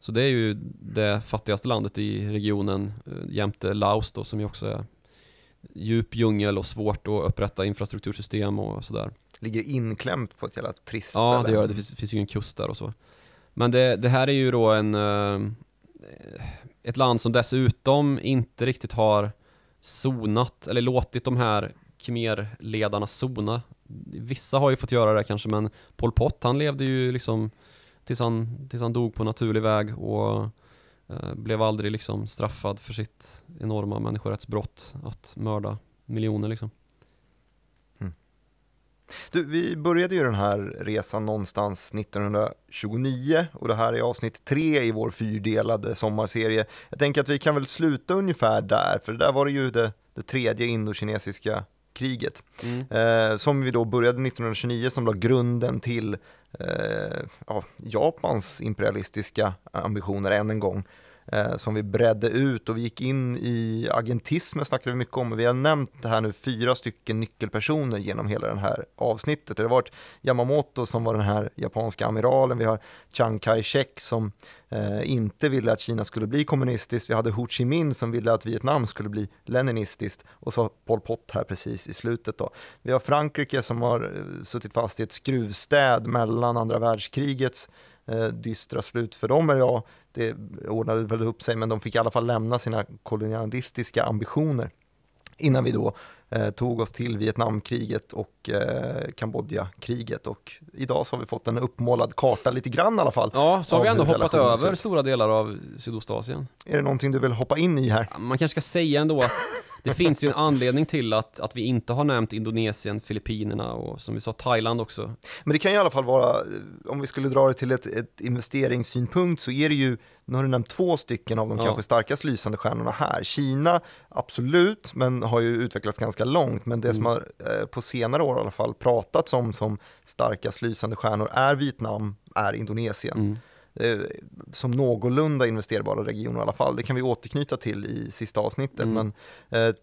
Så det är ju det fattigaste landet i regionen eh, jämte Laos då, som ju också är djup djungel och svårt att upprätta infrastruktursystem och sådär. Ligger inklämt på ett jävla trist Ja, det gör det. Det finns, finns ju ingen kust där och så. Men det, det här är ju då en, eh, ett land som dessutom inte riktigt har zonat eller låtit de här khmerledarna zona. Vissa har ju fått göra det kanske, men Pol Pot han levde ju liksom tills han, tills han dog på naturlig väg och eh, blev aldrig liksom straffad för sitt enorma människorättsbrott att mörda miljoner liksom. Mm. Du, vi började ju den här resan någonstans 1929 och det här är avsnitt tre i vår fyrdelade sommarserie. Jag tänker att vi kan väl sluta ungefär där, för där var det ju det, det tredje indokinesiska kriget. Mm. Eh, som vi då började 1929 som la grunden till eh, ja, Japans imperialistiska ambitioner än en gång. Eh, som vi bredde ut och vi gick in i agentismen snackade vi mycket om. Vi har nämnt det här nu fyra stycken nyckelpersoner genom hela det här avsnittet. Det har varit Yamamoto som var den här japanska amiralen, vi har Chiang Kai-shek som eh, inte ville att Kina skulle bli kommunistiskt, vi hade Ho Chi Minh som ville att Vietnam skulle bli leninistiskt och så Pol Pot här precis i slutet. Då. Vi har Frankrike som har eh, suttit fast i ett skruvstäd mellan andra världskrigets eh, dystra slut för dem är jag det ordnade väl upp sig, men de fick i alla fall lämna sina kolonialistiska ambitioner innan vi då eh, tog oss till Vietnamkriget och eh, Kambodjakriget och idag så har vi fått en uppmålad karta lite grann i alla fall. Ja, så har vi ändå hoppat över stora delar av Sydostasien. Är det någonting du vill hoppa in i här? Man kanske ska säga ändå att det finns ju en anledning till att, att vi inte har nämnt Indonesien, Filippinerna och som vi sa Thailand också. Men det kan ju i alla fall vara, om vi skulle dra det till ett, ett investeringssynpunkt så är det ju, nu har du nämnt två stycken av de ja. kanske starkast lysande stjärnorna här. Kina, absolut, men har ju utvecklats ganska långt. Men det mm. som har eh, på senare år i alla fall pratats om som starkast lysande stjärnor är Vietnam, är Indonesien. Mm. Eh, som någorlunda investerbara regioner i alla fall. Det kan vi återknyta till i sista avsnittet. Mm. Men, eh,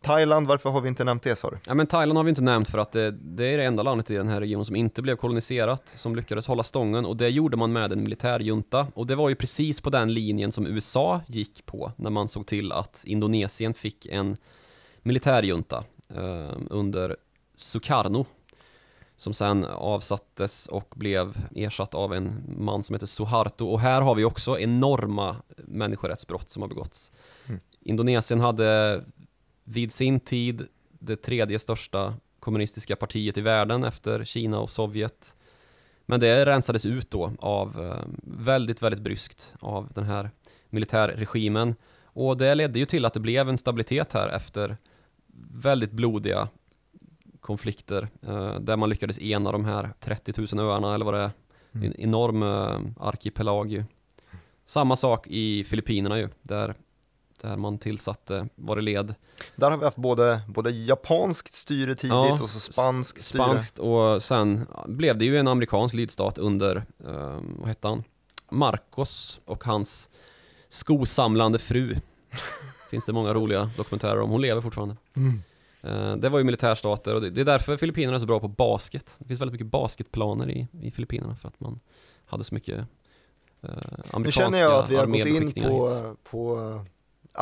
Thailand, varför har vi inte nämnt det Ja, men Thailand har vi inte nämnt för att det, det, är det enda landet i den här regionen som inte blev koloniserat, som lyckades hålla stången och det gjorde man med en militärjunta. Och det var ju precis på den linjen som USA gick på när man såg till att Indonesien fick en militärjunta eh, under Sukarno som sen avsattes och blev ersatt av en man som heter Suharto. Och här har vi också enorma människorättsbrott som har begåtts. Mm. Indonesien hade vid sin tid det tredje största kommunistiska partiet i världen efter Kina och Sovjet. Men det rensades ut då av eh, väldigt, väldigt bryskt av den här militärregimen. Och det ledde ju till att det blev en stabilitet här efter väldigt blodiga konflikter eh, där man lyckades ena de här 30 000 öarna eller vad det är. Mm. En enorm eh, arkipelag ju. Samma sak i Filippinerna ju, där, där man tillsatte, var det led? Där har vi haft både, både japanskt styre tidigt ja, och så spanskt styre. Spanskt och sen blev det ju en amerikansk lydstat under, eh, vad hette han? Marcos och hans skosamlande fru. (laughs) Finns det många roliga dokumentärer om, hon lever fortfarande. Mm. Eh, det var ju militärstater och det är därför Filippinerna är så bra på basket. Det finns väldigt mycket basketplaner i, i Filippinerna för att man hade så mycket eh, amerikanska Nu känner jag att vi har gått in på, på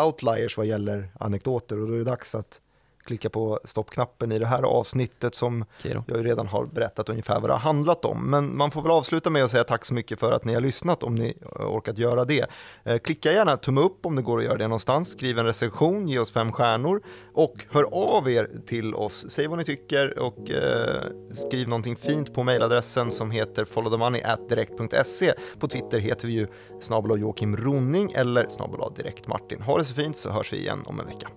outliers vad gäller anekdoter och då är det dags att klicka på stoppknappen i det här avsnittet som jag redan har berättat ungefär vad det har handlat om. Men man får väl avsluta med att säga tack så mycket för att ni har lyssnat om ni eh, orkat göra det. Eh, klicka gärna tumme upp om det går att göra det någonstans, skriv en recension, ge oss fem stjärnor och hör av er till oss. Säg vad ni tycker och eh, skriv någonting fint på mejladressen som heter followthemoney@direkt.se. På Twitter heter vi ju snabel Joakim Ronning eller snabel Direkt Martin. Ha det så fint så hörs vi igen om en vecka.